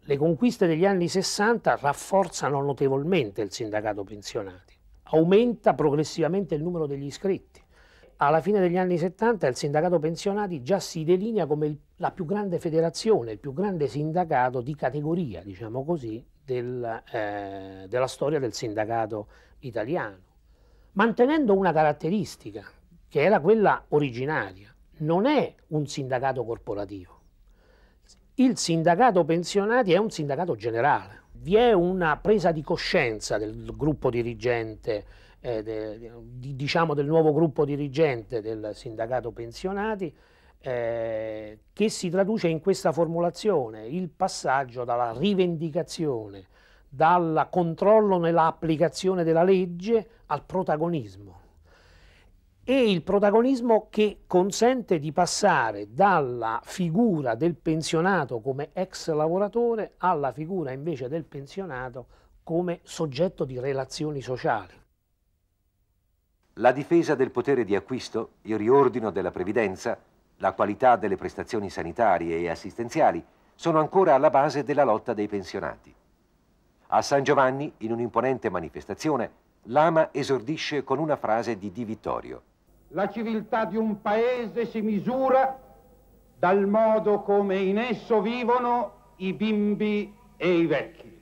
[SPEAKER 4] Le conquiste degli anni 60 rafforzano notevolmente il sindacato pensionati, aumenta progressivamente il numero degli iscritti, alla fine degli anni 70 il sindacato pensionati già si delinea come il, la più grande federazione, il più grande sindacato di categoria, diciamo così, del, eh, della storia del sindacato italiano, mantenendo una caratteristica che era quella originaria. Non è un sindacato corporativo. Il sindacato pensionati è un sindacato generale. Vi è una presa di coscienza del gruppo dirigente eh, de, di, diciamo del nuovo gruppo dirigente del sindacato pensionati eh, che si traduce in questa formulazione, il passaggio dalla rivendicazione, dal controllo nell'applicazione della legge al protagonismo. E il protagonismo che consente di passare dalla figura del pensionato come ex lavoratore alla figura invece del pensionato come soggetto di relazioni sociali
[SPEAKER 2] la difesa del potere di acquisto, il riordino della previdenza, la qualità delle prestazioni sanitarie e assistenziali sono ancora alla base della lotta dei pensionati. A San Giovanni, in un'imponente manifestazione, Lama esordisce con una frase di Di Vittorio.
[SPEAKER 3] La civiltà di un paese si misura dal modo come in esso vivono i bimbi e i vecchi.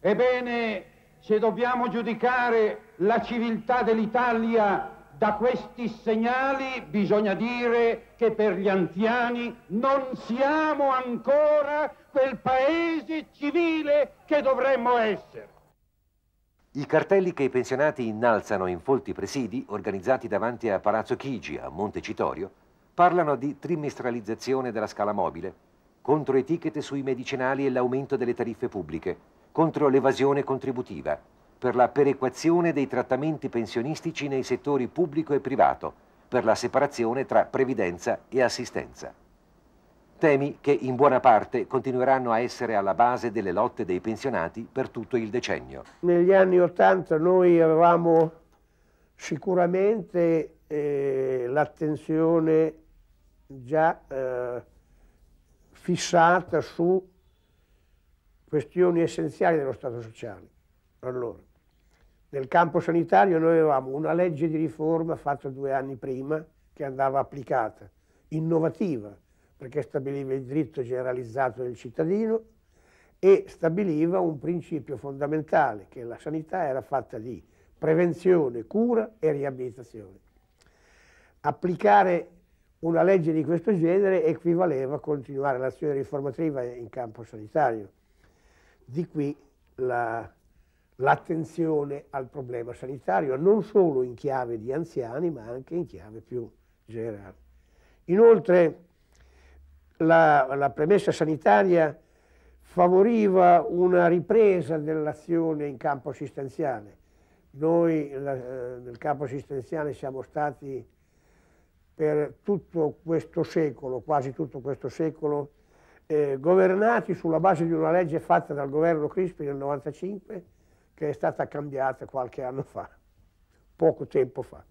[SPEAKER 3] Ebbene, se dobbiamo giudicare la civiltà dell'Italia da questi segnali bisogna dire che per gli anziani non siamo ancora quel paese civile che dovremmo essere.
[SPEAKER 2] I cartelli che i pensionati innalzano in folti presidi, organizzati davanti a Palazzo Chigi, a Montecitorio, parlano di trimestralizzazione della scala mobile, contro etichette sui medicinali e l'aumento delle tariffe pubbliche, contro l'evasione contributiva, per la perequazione dei trattamenti pensionistici nei settori pubblico e privato, per la separazione tra previdenza e assistenza. Temi che in buona parte continueranno a essere alla base delle lotte dei pensionati per tutto il decennio.
[SPEAKER 7] Negli anni Ottanta noi avevamo sicuramente eh, l'attenzione già eh, fissata su questioni essenziali dello Stato sociale. Allora, nel campo sanitario noi avevamo una legge di riforma fatta due anni prima che andava applicata, innovativa, perché stabiliva il diritto generalizzato del cittadino e stabiliva un principio fondamentale, che la sanità era fatta di prevenzione, cura e riabilitazione. Applicare una legge di questo genere equivaleva a continuare l'azione riformativa in campo sanitario. Di qui la l'attenzione al problema sanitario, non solo in chiave di anziani, ma anche in chiave più generale. Inoltre la, la premessa sanitaria favoriva una ripresa dell'azione in campo assistenziale. Noi la, eh, nel campo assistenziale siamo stati per tutto questo secolo, quasi tutto questo secolo, eh, governati sulla base di una legge fatta dal governo Crispi nel 1995 che è stata cambiata qualche anno fa, poco tempo fa.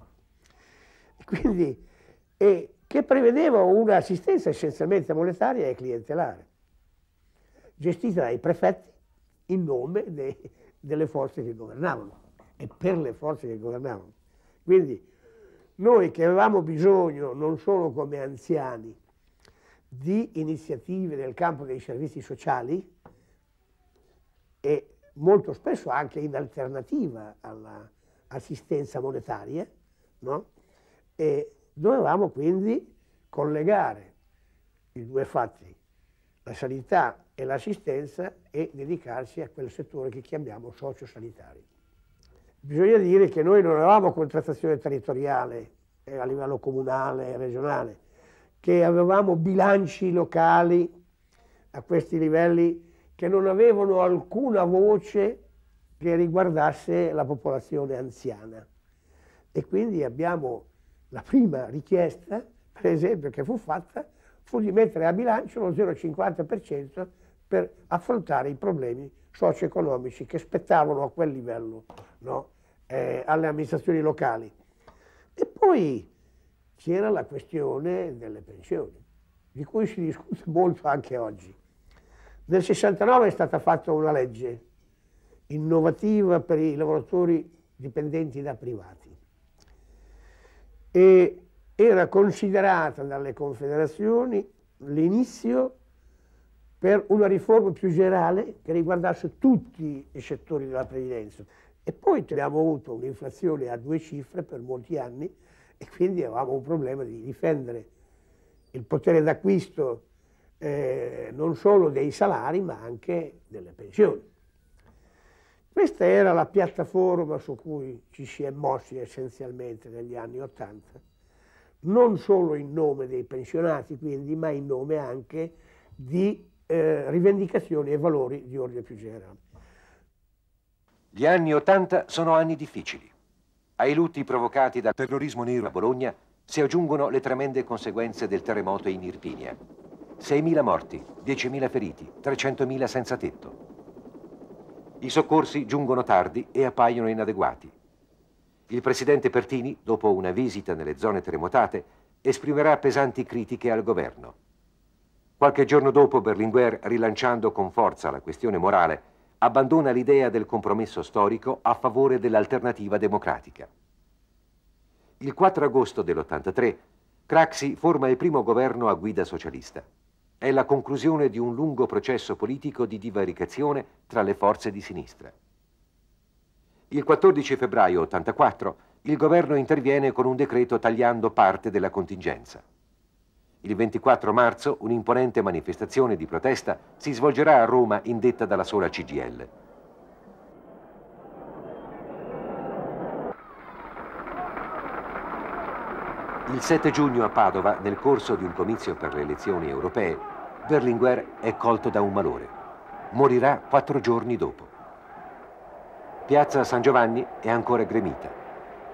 [SPEAKER 7] Quindi, e che prevedeva un'assistenza essenzialmente monetaria e clientelare, gestita dai prefetti in nome dei, delle forze che governavano e per le forze che governavano. Quindi noi che avevamo bisogno, non solo come anziani, di iniziative nel campo dei servizi sociali e molto spesso anche in alternativa all'assistenza monetaria, no? e dovevamo quindi collegare i due fatti, la sanità e l'assistenza, e dedicarsi a quel settore che chiamiamo sociosanitario. Bisogna dire che noi non avevamo contrattazione territoriale eh, a livello comunale e regionale, che avevamo bilanci locali a questi livelli che non avevano alcuna voce che riguardasse la popolazione anziana. E quindi abbiamo la prima richiesta, per esempio, che fu fatta, fu di mettere a bilancio lo 0,50% per affrontare i problemi socio-economici che spettavano a quel livello no? eh, alle amministrazioni locali. E poi c'era la questione delle pensioni, di cui si discute molto anche oggi. Nel 69 è stata fatta una legge innovativa per i lavoratori dipendenti da privati e era considerata dalle confederazioni l'inizio per una riforma più generale che riguardasse tutti i settori della previdenza. E poi abbiamo avuto un'inflazione a due cifre per molti anni e quindi avevamo un problema di difendere il potere d'acquisto eh, non solo dei salari ma anche delle pensioni. Questa era la piattaforma su cui ci si è mossi essenzialmente negli anni Ottanta, non solo in nome dei pensionati quindi, ma in nome anche di eh, rivendicazioni e valori di ordine più generale.
[SPEAKER 2] Gli anni Ottanta sono anni difficili. Ai lutti provocati dal terrorismo nero a Bologna si aggiungono le tremende conseguenze del terremoto in Irpinia. 6.000 morti, 10.000 feriti, 300.000 senza tetto. I soccorsi giungono tardi e appaiono inadeguati. Il presidente Pertini, dopo una visita nelle zone terremotate, esprimerà pesanti critiche al governo. Qualche giorno dopo Berlinguer, rilanciando con forza la questione morale, abbandona l'idea del compromesso storico a favore dell'alternativa democratica. Il 4 agosto dell'83 Craxi forma il primo governo a guida socialista è la conclusione di un lungo processo politico di divaricazione tra le forze di sinistra. Il 14 febbraio 84 il governo interviene con un decreto tagliando parte della contingenza. Il 24 marzo un'imponente manifestazione di protesta si svolgerà a Roma indetta dalla sola CGL. Il 7 giugno a Padova, nel corso di un comizio per le elezioni europee, Berlinguer è colto da un malore. Morirà quattro giorni dopo. Piazza San Giovanni è ancora gremita.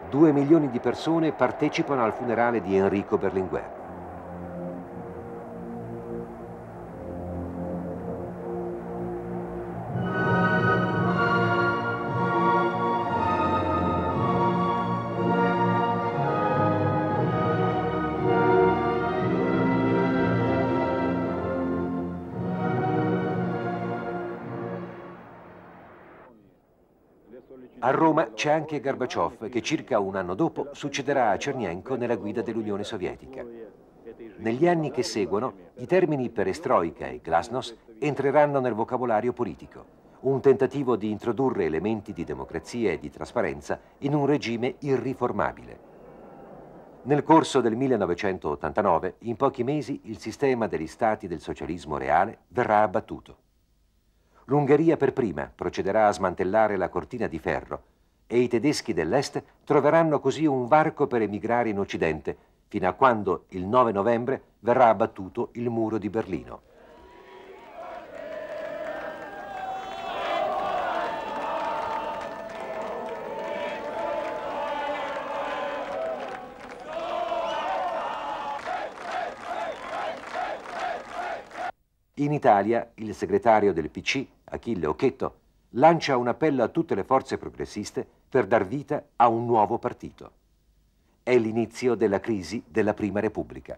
[SPEAKER 2] Due milioni di persone partecipano al funerale di Enrico Berlinguer. C'è anche Gorbaciov che circa un anno dopo succederà a Cernienko nella guida dell'Unione Sovietica. Negli anni che seguono i termini perestroica e glasnost entreranno nel vocabolario politico, un tentativo di introdurre elementi di democrazia e di trasparenza in un regime irriformabile. Nel corso del 1989, in pochi mesi, il sistema degli stati del socialismo reale verrà abbattuto. L'Ungheria per prima procederà a smantellare la cortina di ferro e i tedeschi dell'Est troveranno così un varco per emigrare in Occidente, fino a quando il 9 novembre verrà abbattuto il muro di Berlino. In Italia il segretario del PC, Achille Occhetto, lancia un appello a tutte le forze progressiste per dar vita a un nuovo partito. È l'inizio della crisi della Prima Repubblica.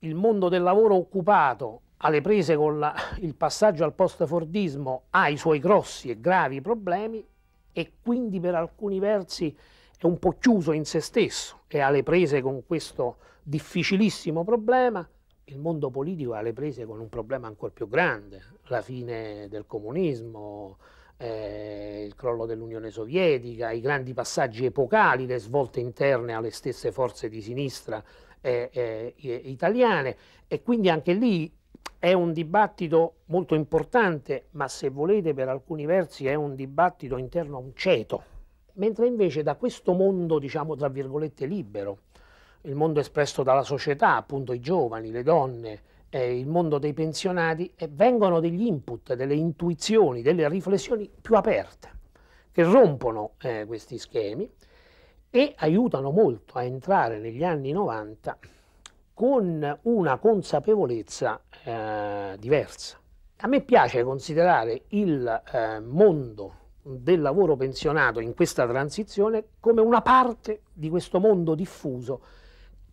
[SPEAKER 4] Il mondo del lavoro occupato alle prese con la, il passaggio al post-fordismo ha i suoi grossi e gravi problemi e quindi per alcuni versi è un po' chiuso in se stesso, è alle prese con questo difficilissimo problema, il mondo politico è alle prese con un problema ancora più grande, la fine del comunismo, eh, il crollo dell'Unione Sovietica, i grandi passaggi epocali, le svolte interne alle stesse forze di sinistra eh, eh, eh, italiane e quindi anche lì è un dibattito molto importante, ma se volete per alcuni versi è un dibattito interno a un ceto, mentre invece da questo mondo, diciamo, tra virgolette libero, il mondo espresso dalla società, appunto i giovani, le donne, eh, il mondo dei pensionati e vengono degli input, delle intuizioni, delle riflessioni più aperte che rompono eh, questi schemi e aiutano molto a entrare negli anni 90 con una consapevolezza eh, diversa. A me piace considerare il eh, mondo del lavoro pensionato in questa transizione come una parte di questo mondo diffuso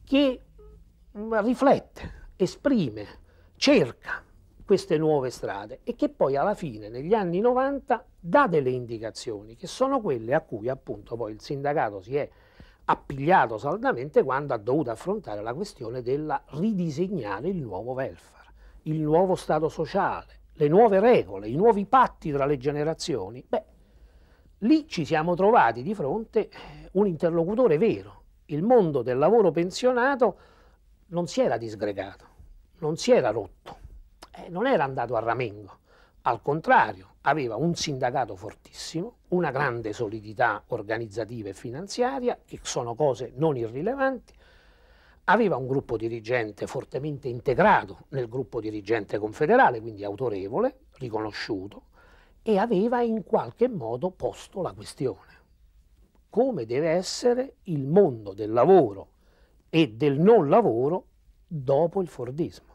[SPEAKER 4] che mm, riflette esprime, cerca queste nuove strade e che poi alla fine, negli anni 90, dà delle indicazioni, che sono quelle a cui appunto poi il sindacato si è appigliato saldamente quando ha dovuto affrontare la questione della ridisegnare il nuovo welfare, il nuovo Stato sociale, le nuove regole, i nuovi patti tra le generazioni. Beh, lì ci siamo trovati di fronte un interlocutore vero, il mondo del lavoro pensionato non si era disgregato, non si era rotto, eh, non era andato a ramengo. Al contrario, aveva un sindacato fortissimo, una grande solidità organizzativa e finanziaria, che sono cose non irrilevanti, aveva un gruppo dirigente fortemente integrato nel gruppo dirigente confederale, quindi autorevole, riconosciuto, e aveva in qualche modo posto la questione. Come deve essere il mondo del lavoro e del non lavoro dopo il Fordismo,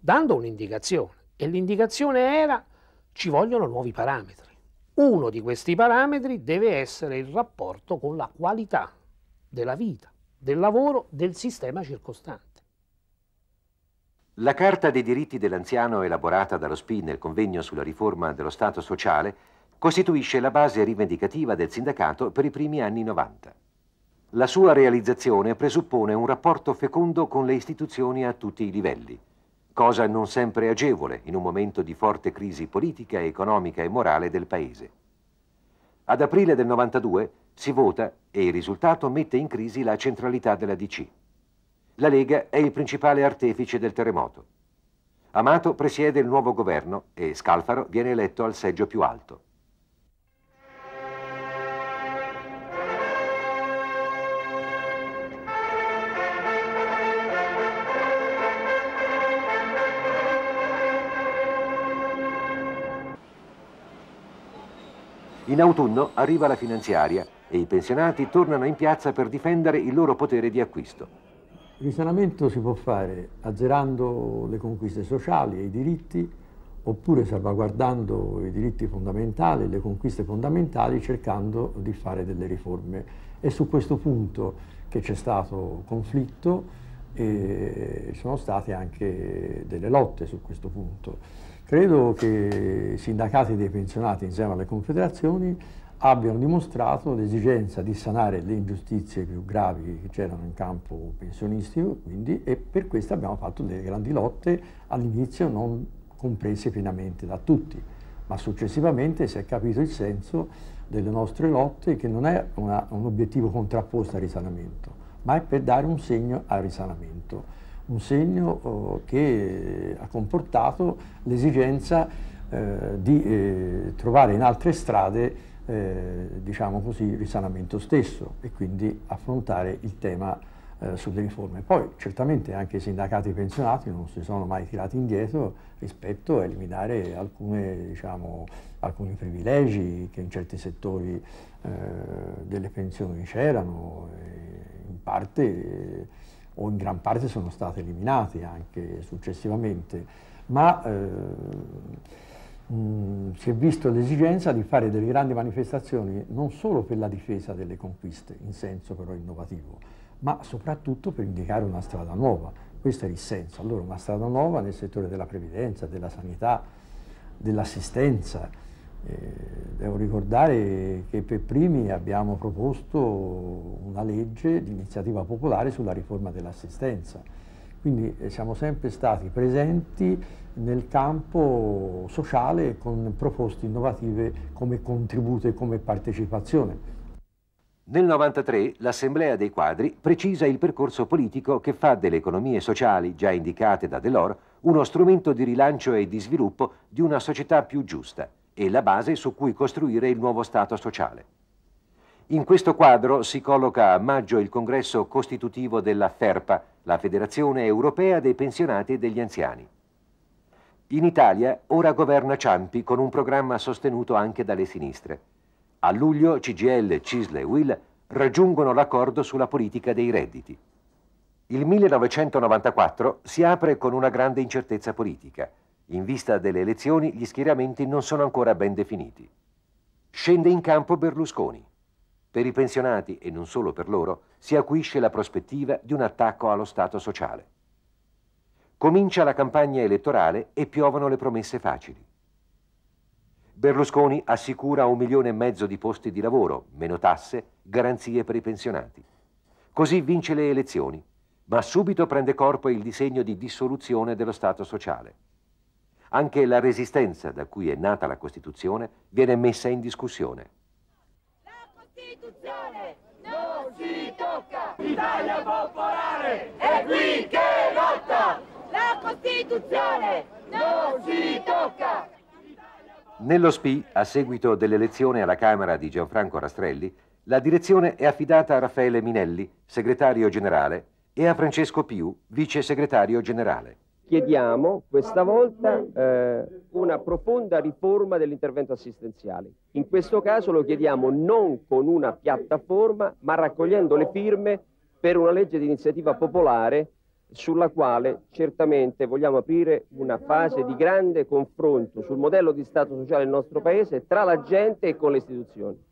[SPEAKER 4] dando un'indicazione. E l'indicazione era ci vogliono nuovi parametri. Uno di questi parametri deve essere il rapporto con la qualità della vita, del lavoro, del sistema circostante.
[SPEAKER 2] La Carta dei diritti dell'anziano elaborata dallo SPI nel convegno sulla riforma dello Stato sociale costituisce la base rivendicativa del sindacato per i primi anni 90. La sua realizzazione presuppone un rapporto fecondo con le istituzioni a tutti i livelli, cosa non sempre agevole in un momento di forte crisi politica, economica e morale del Paese. Ad aprile del 92 si vota e il risultato mette in crisi la centralità della DC. La Lega è il principale artefice del terremoto. Amato presiede il nuovo governo e Scalfaro viene eletto al seggio più alto. In autunno arriva la finanziaria e i pensionati tornano in piazza per difendere il loro potere di acquisto.
[SPEAKER 10] Il risanamento si può fare azzerando le conquiste sociali e i diritti oppure salvaguardando i diritti fondamentali, le conquiste fondamentali, cercando di fare delle riforme. È su questo punto che c'è stato conflitto e sono state anche delle lotte su questo punto. Credo che i sindacati dei pensionati insieme alle confederazioni abbiano dimostrato l'esigenza di sanare le ingiustizie più gravi che c'erano in campo pensionistico quindi, e per questo abbiamo fatto delle grandi lotte all'inizio non comprese pienamente da tutti, ma successivamente si è capito il senso delle nostre lotte che non è una, un obiettivo contrapposto al risanamento, ma è per dare un segno al risanamento un segno eh, che ha comportato l'esigenza eh, di eh, trovare in altre strade diciamo così, il risanamento stesso e quindi affrontare il tema eh, sulle riforme. Poi certamente anche i sindacati pensionati non si sono mai tirati indietro rispetto a eliminare alcune, diciamo, alcuni privilegi che in certi settori eh, delle pensioni c'erano, in parte eh, o in gran parte sono state eliminate anche successivamente, ma eh, mh, mm, si è visto l'esigenza di fare delle grandi manifestazioni non solo per la difesa delle conquiste, in senso però innovativo, ma soprattutto per indicare una strada nuova. Questo è il senso. Allora una strada nuova nel settore della previdenza, della sanità, dell'assistenza, devo ricordare che per primi abbiamo proposto una legge di iniziativa popolare sulla riforma dell'assistenza. Quindi eh, siamo sempre stati presenti nel campo sociale con proposte innovative come contributo e come partecipazione.
[SPEAKER 2] Nel 1993 l'Assemblea dei Quadri precisa il percorso politico che fa delle economie sociali già indicate da Delors uno strumento di rilancio e di sviluppo di una società più giusta e la base su cui costruire il nuovo Stato sociale. In questo quadro si colloca a maggio il congresso costitutivo della FERPA, la Federazione Europea dei Pensionati e degli Anziani. In Italia ora governa Ciampi con un programma sostenuto anche dalle sinistre. A luglio CGL, Cisle e Will raggiungono l'accordo sulla politica dei redditi. Il 1994 si apre con una grande incertezza politica. In vista delle elezioni gli schieramenti non sono ancora ben definiti. Scende in campo Berlusconi. Per i pensionati, e non solo per loro, si acuisce la prospettiva di un attacco allo Stato sociale. Comincia la campagna elettorale e piovono le promesse facili. Berlusconi assicura un milione e mezzo di posti di lavoro, meno tasse, garanzie per i pensionati. Così vince le elezioni, ma subito prende corpo il disegno di dissoluzione dello Stato sociale. Anche la resistenza da cui è nata la Costituzione viene messa in discussione. La
[SPEAKER 9] Costituzione non si tocca! L'Italia popolare è qui che lotta! La Costituzione
[SPEAKER 1] non si tocca!
[SPEAKER 2] Nello SPI, a seguito dell'elezione alla Camera di Gianfranco Rastrelli, la direzione è affidata a Raffaele Minelli, segretario generale, e a Francesco Piu, vice segretario generale
[SPEAKER 11] chiediamo questa volta eh, una profonda riforma dell'intervento assistenziale. In questo caso lo chiediamo non con una piattaforma, ma raccogliendo le firme per una legge di iniziativa popolare sulla quale certamente vogliamo aprire una fase di grande confronto sul modello di Stato sociale del nostro Paese tra la gente e con le istituzioni.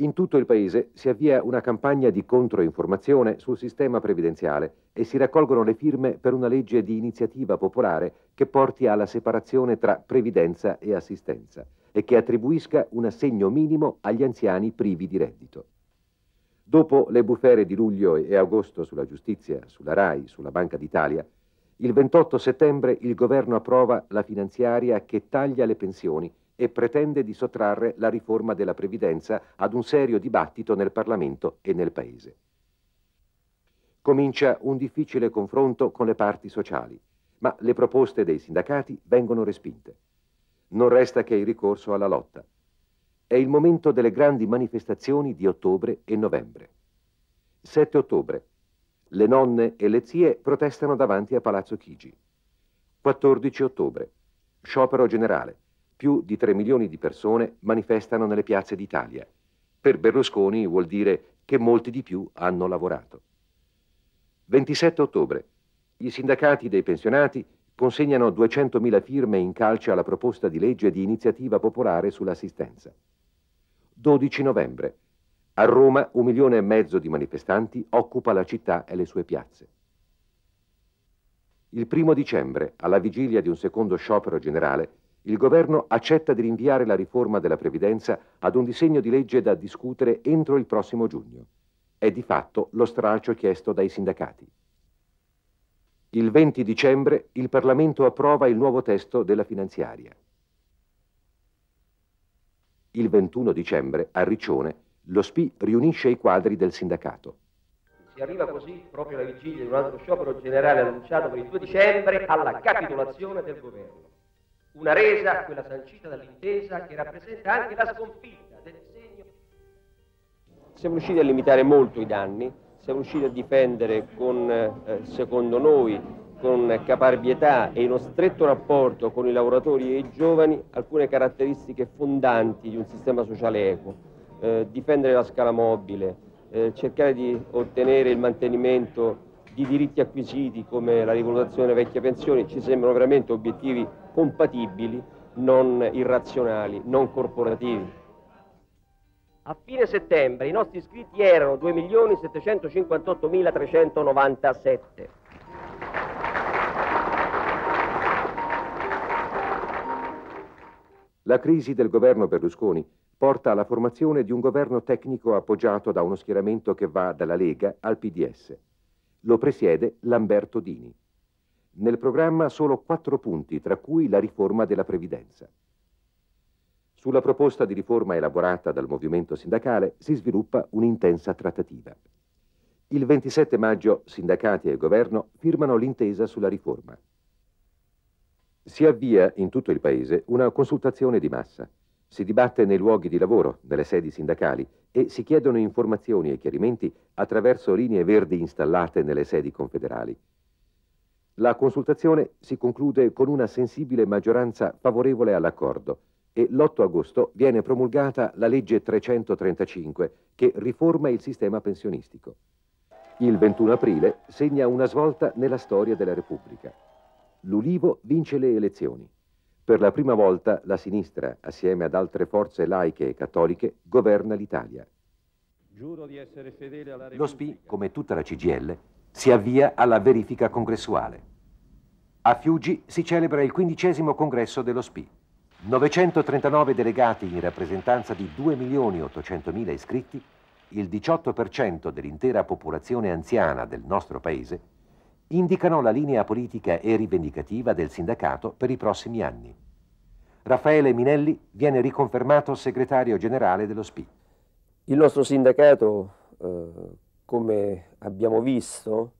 [SPEAKER 2] In tutto il paese si avvia una campagna di controinformazione sul sistema previdenziale e si raccolgono le firme per una legge di iniziativa popolare che porti alla separazione tra previdenza e assistenza e che attribuisca un assegno minimo agli anziani privi di reddito. Dopo le bufere di luglio e agosto sulla giustizia, sulla RAI, sulla Banca d'Italia, il 28 settembre il governo approva la finanziaria che taglia le pensioni e pretende di sottrarre la riforma della previdenza ad un serio dibattito nel Parlamento e nel Paese. Comincia un difficile confronto con le parti sociali, ma le proposte dei sindacati vengono respinte. Non resta che il ricorso alla lotta. È il momento delle grandi manifestazioni di ottobre e novembre. 7 ottobre. Le nonne e le zie protestano davanti a Palazzo Chigi. 14 ottobre. Sciopero generale più di 3 milioni di persone manifestano nelle piazze d'Italia. Per Berlusconi vuol dire che molti di più hanno lavorato. 27 ottobre. I sindacati dei pensionati consegnano 200.000 firme in calce alla proposta di legge di iniziativa popolare sull'assistenza. 12 novembre. A Roma un milione e mezzo di manifestanti occupa la città e le sue piazze. Il primo dicembre, alla vigilia di un secondo sciopero generale, il governo accetta di rinviare la riforma della Previdenza ad un disegno di legge da discutere entro il prossimo giugno. È di fatto lo stralcio chiesto dai sindacati. Il 20 dicembre il Parlamento approva il nuovo testo della finanziaria. Il 21 dicembre, a Riccione, lo SPI riunisce i quadri del sindacato.
[SPEAKER 11] Si arriva così, proprio alla vigilia di un altro sciopero generale annunciato per il 2 dicembre, alla capitolazione del governo. Una resa, quella sancita dall'intesa, che rappresenta anche la sconfitta del segno. Siamo riusciti a limitare molto i danni, siamo riusciti a difendere con, eh, secondo noi, con caparbietà e in uno stretto rapporto con i lavoratori e i giovani alcune caratteristiche fondanti di un sistema sociale equo. Eh, difendere la scala mobile, eh, cercare di ottenere il mantenimento i diritti acquisiti come la rivalutazione delle vecchie pensioni ci sembrano veramente obiettivi compatibili, non irrazionali, non corporativi. A fine settembre i nostri iscritti erano 2.758.397.
[SPEAKER 2] La crisi del governo Berlusconi porta alla formazione di un governo tecnico appoggiato da uno schieramento che va dalla Lega al PDS. Lo presiede Lamberto Dini. Nel programma solo quattro punti, tra cui la riforma della previdenza. Sulla proposta di riforma elaborata dal movimento sindacale si sviluppa un'intensa trattativa. Il 27 maggio sindacati e governo firmano l'intesa sulla riforma. Si avvia in tutto il paese una consultazione di massa. Si dibatte nei luoghi di lavoro, nelle sedi sindacali e si chiedono informazioni e chiarimenti attraverso linee verdi installate nelle sedi confederali. La consultazione si conclude con una sensibile maggioranza favorevole all'accordo e l'8 agosto viene promulgata la legge 335 che riforma il sistema pensionistico. Il 21 aprile segna una svolta nella storia della Repubblica. L'Ulivo vince le elezioni. Per la prima volta la sinistra, assieme ad altre forze laiche e cattoliche, governa l'Italia.
[SPEAKER 11] Lo
[SPEAKER 2] SPI, come tutta la CGL, si avvia alla verifica congressuale. A Fiuggi si celebra il quindicesimo congresso dello SPI. 939 delegati in rappresentanza di 2.800.000 iscritti, il 18% dell'intera popolazione anziana del nostro paese, indicano la linea politica e rivendicativa del sindacato per i prossimi anni. Raffaele Minelli viene riconfermato segretario generale dello SPI. Il nostro sindacato, eh, come abbiamo visto,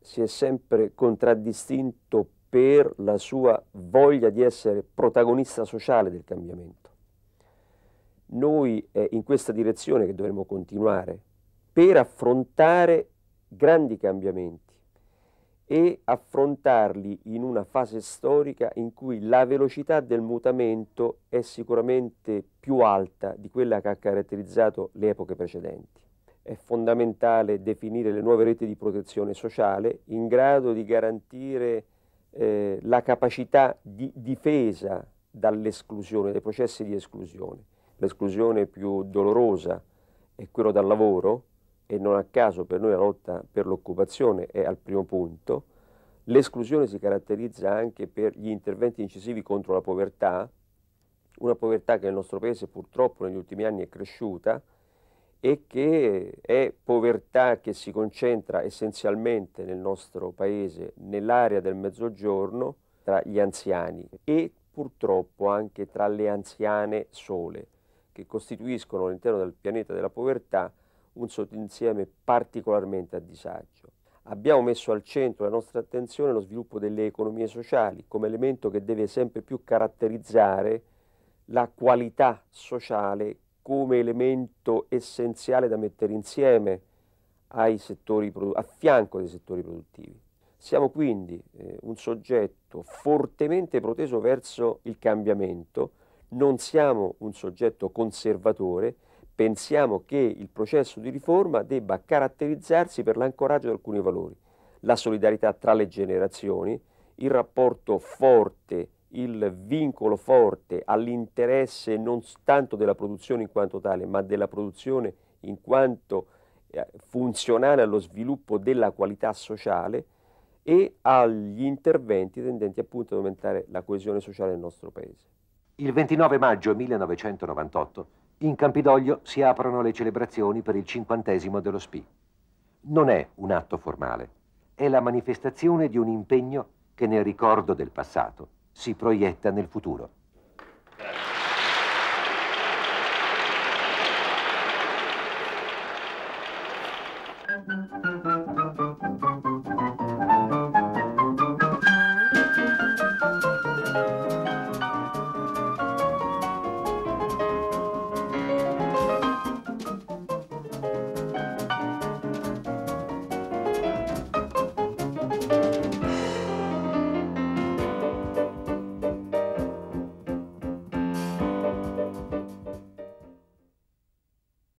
[SPEAKER 11] si è sempre contraddistinto per la sua voglia di essere protagonista sociale del cambiamento. Noi è in questa direzione che dovremo continuare per affrontare grandi cambiamenti e affrontarli in una fase storica in cui la velocità del mutamento è sicuramente più alta di quella che ha caratterizzato le epoche precedenti. È fondamentale definire le nuove reti di protezione sociale in grado di garantire eh, la capacità di difesa dall'esclusione, dai processi di esclusione. L'esclusione più dolorosa è quella dal lavoro, e non a caso per noi la lotta per l'occupazione è al primo punto, l'esclusione si caratterizza anche per gli interventi incisivi contro la povertà, una povertà che nel nostro paese purtroppo negli ultimi anni è cresciuta e che è povertà che si concentra essenzialmente nel nostro paese, nell'area del mezzogiorno, tra gli anziani e purtroppo anche tra le anziane sole, che costituiscono all'interno del pianeta della povertà un sottoinsieme particolarmente a disagio. Abbiamo messo al centro la nostra attenzione lo sviluppo delle economie sociali come elemento che deve sempre più caratterizzare la qualità sociale come elemento essenziale da mettere insieme settori, a fianco dei settori produttivi. Siamo quindi eh, un soggetto fortemente proteso verso il cambiamento, non siamo un soggetto conservatore pensiamo che il processo di riforma debba caratterizzarsi per l'ancoraggio di alcuni valori, la solidarietà tra le generazioni, il rapporto forte, il vincolo forte all'interesse non tanto della produzione in quanto tale, ma della produzione in quanto eh, funzionale allo sviluppo della qualità sociale e agli interventi tendenti appunto ad aumentare la coesione sociale nel
[SPEAKER 2] nostro Paese. Il 29 maggio 1998 in Campidoglio si aprono le celebrazioni per il cinquantesimo dello SPI. Non è un atto formale, è la manifestazione di un impegno che nel ricordo del passato si proietta nel futuro. Grazie.